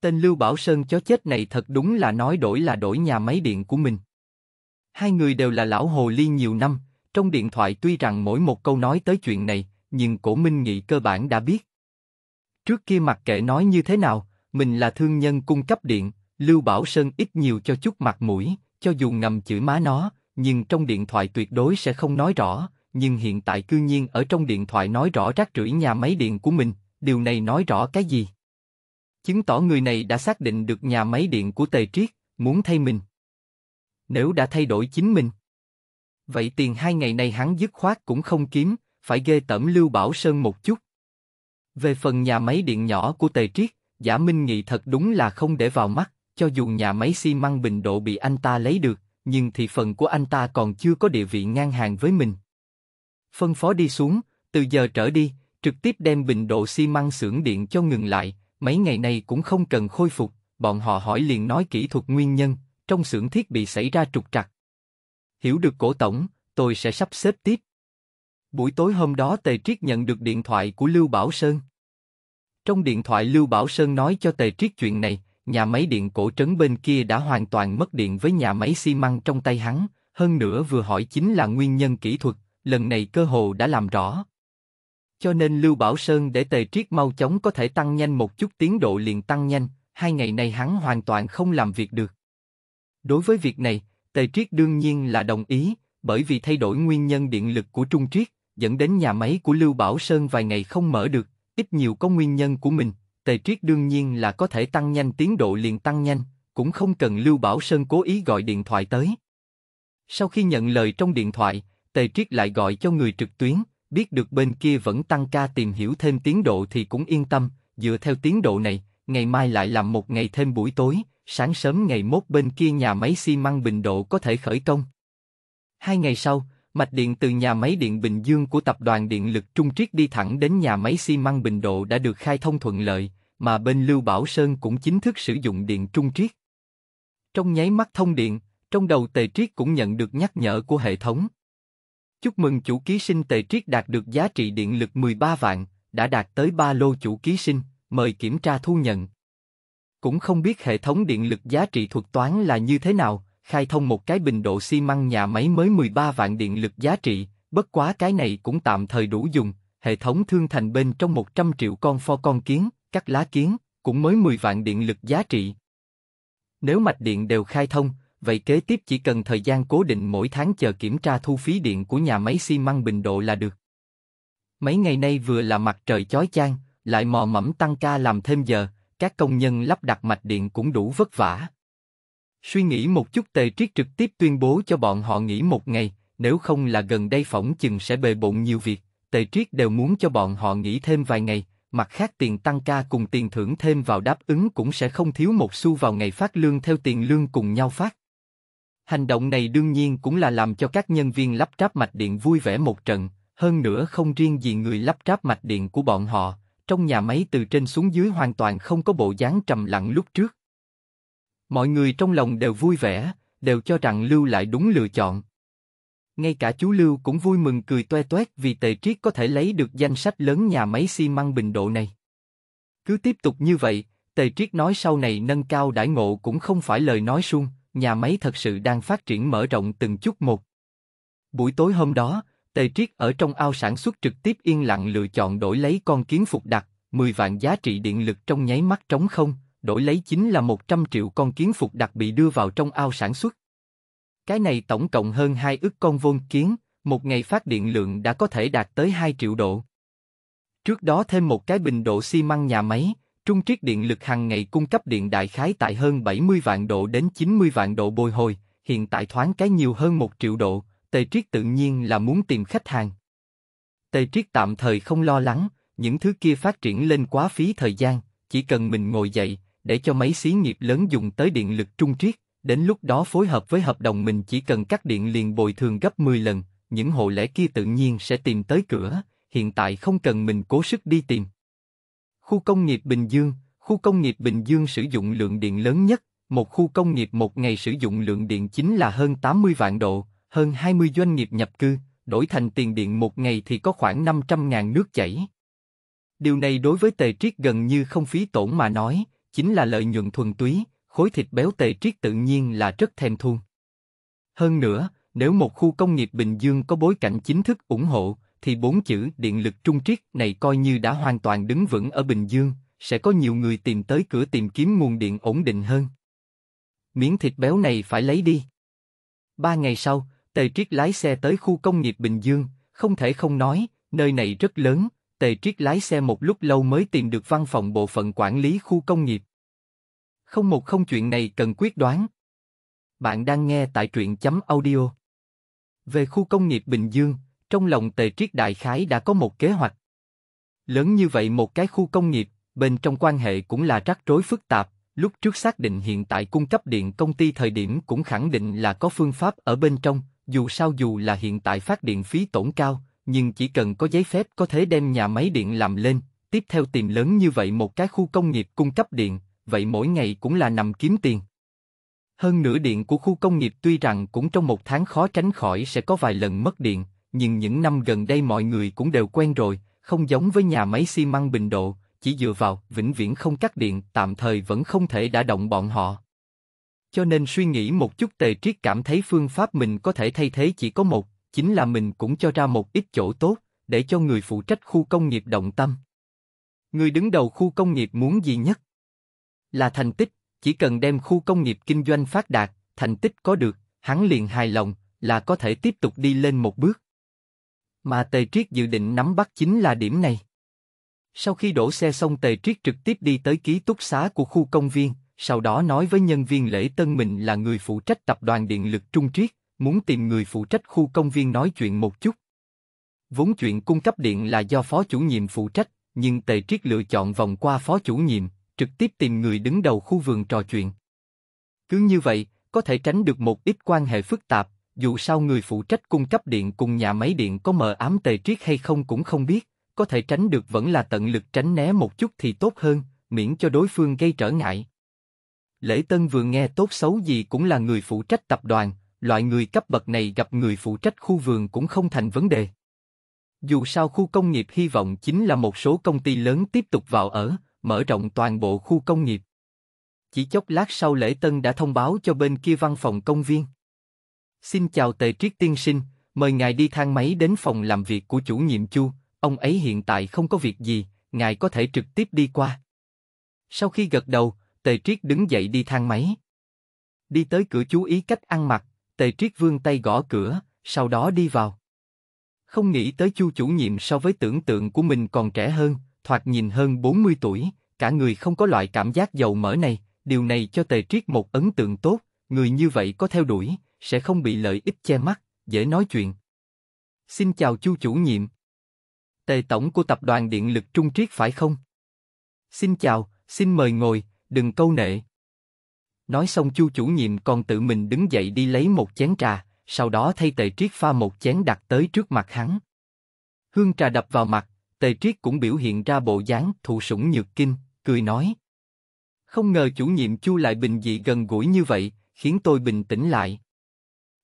Tên Lưu Bảo Sơn chó chết này thật đúng là nói đổi là đổi nhà máy điện của mình. Hai người đều là lão hồ ly nhiều năm, trong điện thoại tuy rằng mỗi một câu nói tới chuyện này, nhưng cổ Minh Nghị cơ bản đã biết. Trước kia mặc kệ nói như thế nào, mình là thương nhân cung cấp điện, Lưu Bảo Sơn ít nhiều cho chút mặt mũi, cho dù ngầm chửi má nó, nhưng trong điện thoại tuyệt đối sẽ không nói rõ, nhưng hiện tại cư nhiên ở trong điện thoại nói rõ rác rưởi nhà máy điện của mình, điều này nói rõ cái gì? Chứng tỏ người này đã xác định được nhà máy điện của Tề Triết, muốn thay mình. Nếu đã thay đổi chính mình, vậy tiền hai ngày này hắn dứt khoát cũng không kiếm, phải ghê tẩm Lưu Bảo Sơn một chút. Về phần nhà máy điện nhỏ của Tề Triết, Giả Minh Nghị thật đúng là không để vào mắt, cho dù nhà máy xi măng bình độ bị anh ta lấy được, nhưng thì phần của anh ta còn chưa có địa vị ngang hàng với mình phân phó đi xuống, từ giờ trở đi, trực tiếp đem bình độ xi măng xưởng điện cho ngừng lại, mấy ngày này cũng không cần khôi phục, bọn họ hỏi liền nói kỹ thuật nguyên nhân, trong xưởng thiết bị xảy ra trục trặc. Hiểu được cổ tổng, tôi sẽ sắp xếp tiếp. Buổi tối hôm đó Tề Triết nhận được điện thoại của Lưu Bảo Sơn. Trong điện thoại Lưu Bảo Sơn nói cho Tề Triết chuyện này, nhà máy điện cổ trấn bên kia đã hoàn toàn mất điện với nhà máy xi măng trong tay hắn, hơn nữa vừa hỏi chính là nguyên nhân kỹ thuật, lần này cơ hồ đã làm rõ. Cho nên Lưu Bảo Sơn để tề triết mau chóng có thể tăng nhanh một chút tiến độ liền tăng nhanh, hai ngày này hắn hoàn toàn không làm việc được. Đối với việc này, tề triết đương nhiên là đồng ý, bởi vì thay đổi nguyên nhân điện lực của Trung Triết, dẫn đến nhà máy của Lưu Bảo Sơn vài ngày không mở được, ít nhiều có nguyên nhân của mình, Tề Triết đương nhiên là có thể tăng nhanh tiến độ liền tăng nhanh, cũng không cần Lưu Bảo Sơn cố ý gọi điện thoại tới. Sau khi nhận lời trong điện thoại, Tề Triết lại gọi cho người trực tuyến, biết được bên kia vẫn tăng ca tìm hiểu thêm tiến độ thì cũng yên tâm, dựa theo tiến độ này, ngày mai lại làm một ngày thêm buổi tối, sáng sớm ngày mốt bên kia nhà máy xi măng Bình Độ có thể khởi công. Hai ngày sau, mạch điện từ nhà máy điện Bình Dương của tập đoàn điện lực Trung Triết đi thẳng đến nhà máy xi măng Bình Độ đã được khai thông thuận lợi, mà bên Lưu Bảo Sơn cũng chính thức sử dụng điện Trung Triết. Trong nháy mắt thông điện, trong đầu Tề Triết cũng nhận được nhắc nhở của hệ thống. Chúc mừng chủ ký sinh tề triết đạt được giá trị điện lực 13 vạn, đã đạt tới ba lô chủ ký sinh, mời kiểm tra thu nhận. Cũng không biết hệ thống điện lực giá trị thuật toán là như thế nào, khai thông một cái bình độ xi măng nhà máy mới 13 vạn điện lực giá trị, bất quá cái này cũng tạm thời đủ dùng, hệ thống thương thành bên trong 100 triệu con pho con kiến, các lá kiến, cũng mới 10 vạn điện lực giá trị. Nếu mạch điện đều khai thông, vậy kế tiếp chỉ cần thời gian cố định mỗi tháng chờ kiểm tra thu phí điện của nhà máy xi măng Bình Độ là được. Mấy ngày nay vừa là mặt trời chói chang, lại mò mẫm tăng ca làm thêm giờ, các công nhân lắp đặt mạch điện cũng đủ vất vả. Suy nghĩ một chút tề triết trực tiếp tuyên bố cho bọn họ nghỉ một ngày, nếu không là gần đây phỏng chừng sẽ bề bộn nhiều việc, tề triết đều muốn cho bọn họ nghỉ thêm vài ngày, mặt khác tiền tăng ca cùng tiền thưởng thêm vào đáp ứng cũng sẽ không thiếu một xu vào ngày phát lương theo tiền lương cùng nhau phát. Hành động này đương nhiên cũng là làm cho các nhân viên lắp ráp mạch điện vui vẻ một trận, hơn nữa không riêng gì người lắp ráp mạch điện của bọn họ, trong nhà máy từ trên xuống dưới hoàn toàn không có bộ dáng trầm lặng lúc trước. Mọi người trong lòng đều vui vẻ, đều cho rằng Lưu lại đúng lựa chọn. Ngay cả chú Lưu cũng vui mừng cười toe toét vì Tề Triết có thể lấy được danh sách lớn nhà máy xi măng bình độ này. Cứ tiếp tục như vậy, Tề Triết nói sau này nâng cao đãi ngộ cũng không phải lời nói suông, nhà máy thật sự đang phát triển mở rộng từng chút một. Buổi tối hôm đó, Tề Triết ở trong ao sản xuất trực tiếp yên lặng lựa chọn đổi lấy con kiến phục đặc 10 vạn giá trị điện lực trong nháy mắt trống không, đổi lấy chính là 100 triệu con kiến phục đặc bị đưa vào trong ao sản xuất. Cái này tổng cộng hơn 2 ức con vôn kiến, một ngày phát điện lượng đã có thể đạt tới 2 triệu độ. Trước đó thêm một cái bình độ xi măng nhà máy, Trung Triết Điện lực hàng ngày cung cấp điện đại khái tại hơn 70 vạn độ đến 90 vạn độ bồi hồi, hiện tại thoáng cái nhiều hơn 1 triệu độ, Tề Triết tự nhiên là muốn tìm khách hàng. Tề Triết tạm thời không lo lắng, những thứ kia phát triển lên quá phí thời gian, chỉ cần mình ngồi dậy, để cho mấy xí nghiệp lớn dùng tới điện lực Trung Triết, đến lúc đó phối hợp với hợp đồng mình chỉ cần cắt điện liền bồi thường gấp 10 lần, những hộ lẻ kia tự nhiên sẽ tìm tới cửa, hiện tại không cần mình cố sức đi tìm khu công nghiệp Bình Dương, khu công nghiệp Bình Dương sử dụng lượng điện lớn nhất, một khu công nghiệp một ngày sử dụng lượng điện chính là hơn 80 vạn độ, hơn 20 doanh nghiệp nhập cư, đổi thành tiền điện một ngày thì có khoảng 500.000 nước chảy. Điều này đối với tề triết gần như không phí tổn mà nói, chính là lợi nhuận thuần túy, khối thịt béo tề triết tự nhiên là rất thèm thuồng. Hơn nữa, nếu một khu công nghiệp Bình Dương có bối cảnh chính thức ủng hộ, thì bốn chữ điện lực trung triết này coi như đã hoàn toàn đứng vững ở Bình Dương, sẽ có nhiều người tìm tới cửa tìm kiếm nguồn điện ổn định hơn. Miếng thịt béo này phải lấy đi. Ba ngày sau, Tề Triết lái xe tới khu công nghiệp Bình Dương, không thể không nói, nơi này rất lớn, Tề Triết lái xe một lúc lâu mới tìm được văn phòng bộ phận quản lý khu công nghiệp. Không một không chuyện này cần quyết đoán. Bạn đang nghe tại truyện chấm audio. Về khu công nghiệp Bình Dương, trong lòng Tề Triết đại khái đã có một kế hoạch. Lớn như vậy một cái khu công nghiệp, bên trong quan hệ cũng là rắc rối phức tạp, lúc trước xác định hiện tại cung cấp điện công ty thời điểm cũng khẳng định là có phương pháp ở bên trong, dù sao dù là hiện tại phát điện phí tổn cao, nhưng chỉ cần có giấy phép có thể đem nhà máy điện làm lên, tiếp theo tìm lớn như vậy một cái khu công nghiệp cung cấp điện, vậy mỗi ngày cũng là nằm kiếm tiền. Hơn nửa điện của khu công nghiệp tuy rằng cũng trong một tháng khó tránh khỏi sẽ có vài lần mất điện, nhưng những năm gần đây mọi người cũng đều quen rồi, không giống với nhà máy xi măng bình độ, chỉ dựa vào vĩnh viễn không cắt điện tạm thời vẫn không thể đã động bọn họ. Cho nên suy nghĩ một chút tề triết cảm thấy phương pháp mình có thể thay thế chỉ có một, chính là mình cũng cho ra một ít chỗ tốt, để cho người phụ trách khu công nghiệp động tâm. Người đứng đầu khu công nghiệp muốn gì nhất? Là thành tích, chỉ cần đem khu công nghiệp kinh doanh phát đạt, thành tích có được, hắn liền hài lòng, là có thể tiếp tục đi lên một bước. Mà Tề Triết dự định nắm bắt chính là điểm này. Sau khi đổ xe xong Tề Triết trực tiếp đi tới ký túc xá của khu công viên, sau đó nói với nhân viên lễ tân mình là người phụ trách tập đoàn điện lực Trung Triết, muốn tìm người phụ trách khu công viên nói chuyện một chút. Vốn chuyện cung cấp điện là do phó chủ nhiệm phụ trách, nhưng Tề Triết lựa chọn vòng qua phó chủ nhiệm, trực tiếp tìm người đứng đầu khu vườn trò chuyện. Cứ như vậy, có thể tránh được một ít quan hệ phức tạp, dù sao người phụ trách cung cấp điện cùng nhà máy điện có mờ ám tề triết hay không cũng không biết, có thể tránh được vẫn là tận lực tránh né một chút thì tốt hơn, miễn cho đối phương gây trở ngại. Lễ Tân vừa nghe tốt xấu gì cũng là người phụ trách tập đoàn, loại người cấp bậc này gặp người phụ trách khu vườn cũng không thành vấn đề. Dù sao khu công nghiệp hy vọng chính là một số công ty lớn tiếp tục vào ở, mở rộng toàn bộ khu công nghiệp. Chỉ chốc lát sau lễ tân đã thông báo cho bên kia văn phòng công viên. Xin chào Tề Triết Tiên Sinh, mời ngài đi thang máy đến phòng làm việc của chủ nhiệm Chu, ông ấy hiện tại không có việc gì, ngài có thể trực tiếp đi qua. Sau khi gật đầu, Tề Triết đứng dậy đi thang máy. Đi tới cửa chú ý cách ăn mặc, Tề Triết vươn tay gõ cửa, sau đó đi vào. Không nghĩ tới Chu chủ nhiệm so với tưởng tượng của mình còn trẻ hơn, thoạt nhìn hơn 40 tuổi, cả người không có loại cảm giác giàu mỡ này, điều này cho Tề Triết một ấn tượng tốt, người như vậy có theo đuổi, sẽ không bị lợi ích che mắt, dễ nói chuyện. Xin chào Chu chủ nhiệm. Tề tổng của tập đoàn điện lực Trung Triết phải không? Xin chào, xin mời ngồi, đừng câu nệ. Nói xong Chu chủ nhiệm còn tự mình đứng dậy đi lấy một chén trà, sau đó thay Tề Triết pha một chén đặt tới trước mặt hắn. Hương trà đập vào mặt, Tề Triết cũng biểu hiện ra bộ dáng thụ sủng nhược kinh, cười nói: "Không ngờ chủ nhiệm Chu lại bình dị gần gũi như vậy, khiến tôi bình tĩnh lại."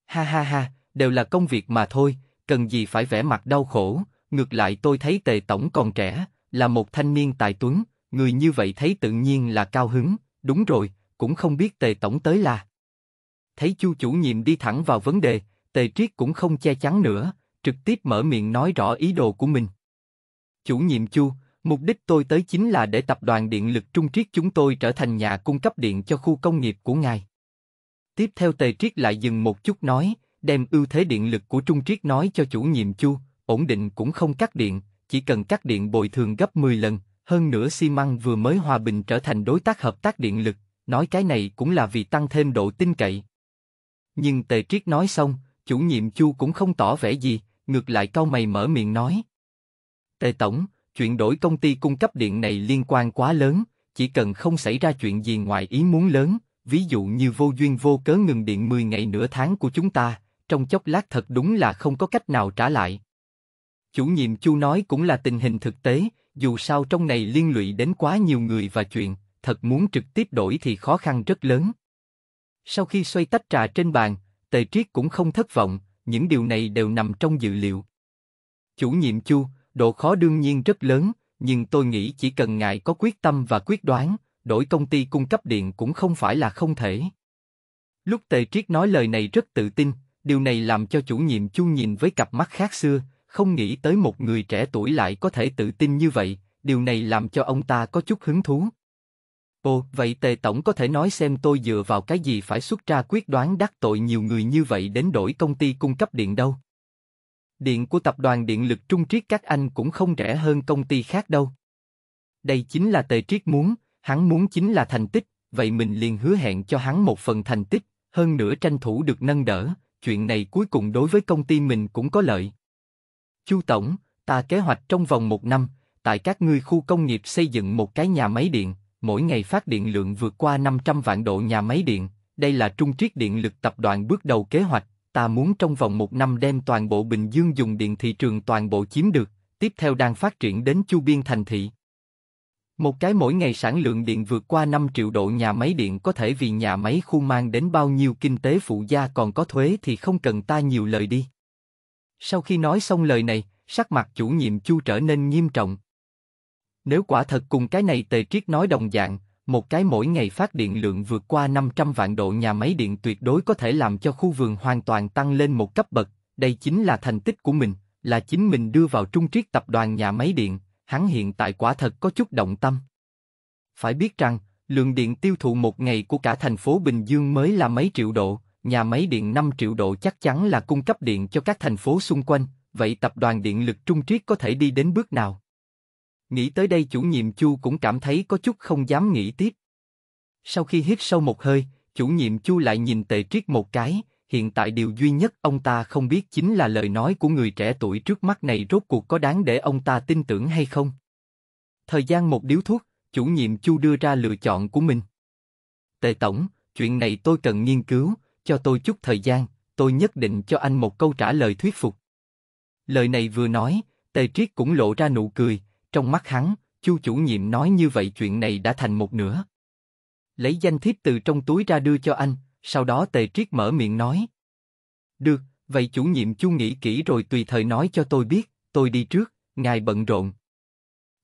Ha ha ha, đều là công việc mà thôi, cần gì phải vẽ mặt đau khổ, ngược lại tôi thấy tề tổng còn trẻ, là một thanh niên tài tuấn, người như vậy thấy tự nhiên là cao hứng, đúng rồi, cũng không biết tề tổng tới là. Thấy chu chủ nhiệm đi thẳng vào vấn đề, tề triết cũng không che chắn nữa, trực tiếp mở miệng nói rõ ý đồ của mình. Chủ nhiệm chu, mục đích tôi tới chính là để tập đoàn điện lực Trung Triết chúng tôi trở thành nhà cung cấp điện cho khu công nghiệp của ngài. Tiếp theo Tề Triết lại dừng một chút nói, đem ưu thế điện lực của Trung Triết nói cho chủ nhiệm Chu, ổn định cũng không cắt điện, chỉ cần cắt điện bồi thường gấp 10 lần, hơn nữa xi măng vừa mới hòa bình trở thành đối tác hợp tác điện lực, nói cái này cũng là vì tăng thêm độ tin cậy. Nhưng Tề Triết nói xong, chủ nhiệm Chu cũng không tỏ vẻ gì, ngược lại cau mày mở miệng nói. Tề Tổng, chuyện đổi công ty cung cấp điện này liên quan quá lớn, chỉ cần không xảy ra chuyện gì ngoài ý muốn lớn, ví dụ như vô duyên vô cớ ngừng điện 10 ngày nửa tháng của chúng ta, trong chốc lát thật đúng là không có cách nào trả lại. Chủ nhiệm Chu nói cũng là tình hình thực tế, dù sao trong này liên lụy đến quá nhiều người và chuyện, thật muốn trực tiếp đổi thì khó khăn rất lớn. Sau khi xoay tách trà trên bàn, Tề Triết cũng không thất vọng, những điều này đều nằm trong dự liệu. Chủ nhiệm Chu, độ khó đương nhiên rất lớn, nhưng tôi nghĩ chỉ cần ngài có quyết tâm và quyết đoán, đổi công ty cung cấp điện cũng không phải là không thể. Lúc Tề Triết nói lời này rất tự tin, điều này làm cho chủ nhiệm Chu nhìn với cặp mắt khác xưa, không nghĩ tới một người trẻ tuổi lại có thể tự tin như vậy, điều này làm cho ông ta có chút hứng thú. Ồ, vậy Tề Tổng có thể nói xem tôi dựa vào cái gì phải xuất ra quyết đoán đắc tội nhiều người như vậy đến đổi công ty cung cấp điện đâu? Điện của tập đoàn điện lực Trung Triết các anh cũng không rẻ hơn công ty khác đâu. Đây chính là Tề Triết muốn, Hắn muốn chính là thành tích, vậy mình liền hứa hẹn cho hắn một phần thành tích, hơn nữa tranh thủ được nâng đỡ, chuyện này cuối cùng đối với công ty mình cũng có lợi. Chu Tổng, ta kế hoạch trong vòng một năm, tại các ngươi khu công nghiệp xây dựng một cái nhà máy điện, mỗi ngày phát điện lượng vượt qua 500 vạn độ nhà máy điện, đây là trung triết điện lực tập đoàn bước đầu kế hoạch, ta muốn trong vòng một năm đem toàn bộ Bình Dương dùng điện thị trường toàn bộ chiếm được, tiếp theo đang phát triển đến chu biên thành thị. Một cái mỗi ngày sản lượng điện vượt qua 5 triệu độ nhà máy điện có thể vì nhà máy khu mang đến bao nhiêu kinh tế phụ gia còn có thuế thì không cần ta nhiều lời đi. Sau khi nói xong lời này, sắc mặt chủ nhiệm chu trở nên nghiêm trọng. Nếu quả thật cùng cái này tề triết nói đồng dạng, một cái mỗi ngày phát điện lượng vượt qua 500 vạn độ nhà máy điện tuyệt đối có thể làm cho khu vườn hoàn toàn tăng lên một cấp bậc, đây chính là thành tích của mình, là chính mình đưa vào trung triết tập đoàn nhà máy điện, hắn hiện tại quả thật có chút động tâm. Phải biết rằng, lượng điện tiêu thụ một ngày của cả thành phố Bình Dương mới là mấy triệu độ, nhà máy điện 5 triệu độ chắc chắn là cung cấp điện cho các thành phố xung quanh, vậy tập đoàn điện lực Trung Triết có thể đi đến bước nào? Nghĩ tới đây chủ nhiệm Chu cũng cảm thấy có chút không dám nghĩ tiếp. Sau khi hít sâu một hơi, chủ nhiệm Chu lại nhìn Tề Triết một cái, hiện tại điều duy nhất ông ta không biết chính là lời nói của người trẻ tuổi trước mắt này rốt cuộc có đáng để ông ta tin tưởng hay không. Thời gian một điếu thuốc, chủ nhiệm Chu đưa ra lựa chọn của mình. Tề Tổng, chuyện này tôi cần nghiên cứu, cho tôi chút thời gian, tôi nhất định cho anh một câu trả lời thuyết phục. Lời này vừa nói, Tề Triết cũng lộ ra nụ cười, trong mắt hắn, Chu chủ nhiệm nói như vậy chuyện này đã thành một nửa. Lấy danh thiếp từ trong túi ra đưa cho anh, sau đó Tề Triết mở miệng nói. Được, vậy chủ nhiệm chu nghĩ kỹ rồi tùy thời nói cho tôi biết, tôi đi trước, ngài bận rộn.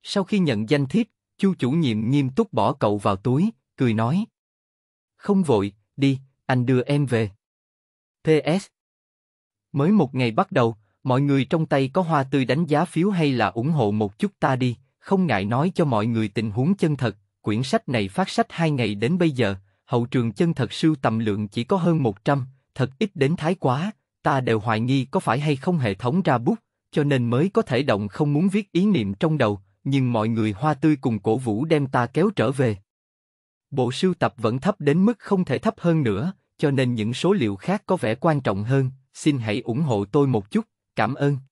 Sau khi nhận danh thiếp, chu chủ nhiệm nghiêm túc bỏ cậu vào túi, cười nói. Không vội, đi, anh đưa em về. PS Mới một ngày bắt đầu, mọi người trong tay có hoa tươi đánh giá phiếu hay là ủng hộ một chút ta đi, không ngại nói cho mọi người tình huống chân thật, quyển sách này phát sách hai ngày đến bây giờ, hậu trường chân thật sưu tầm lượng chỉ có hơn 100, thật ít đến thái quá, ta đều hoài nghi có phải hay không hệ thống ra bút, cho nên mới có thể động không muốn viết ý niệm trong đầu, nhưng mọi người hoa tươi cùng cổ vũ đem ta kéo trở về. Bộ sưu tập vẫn thấp đến mức không thể thấp hơn nữa, cho nên những số liệu khác có vẻ quan trọng hơn, xin hãy ủng hộ tôi một chút, cảm ơn.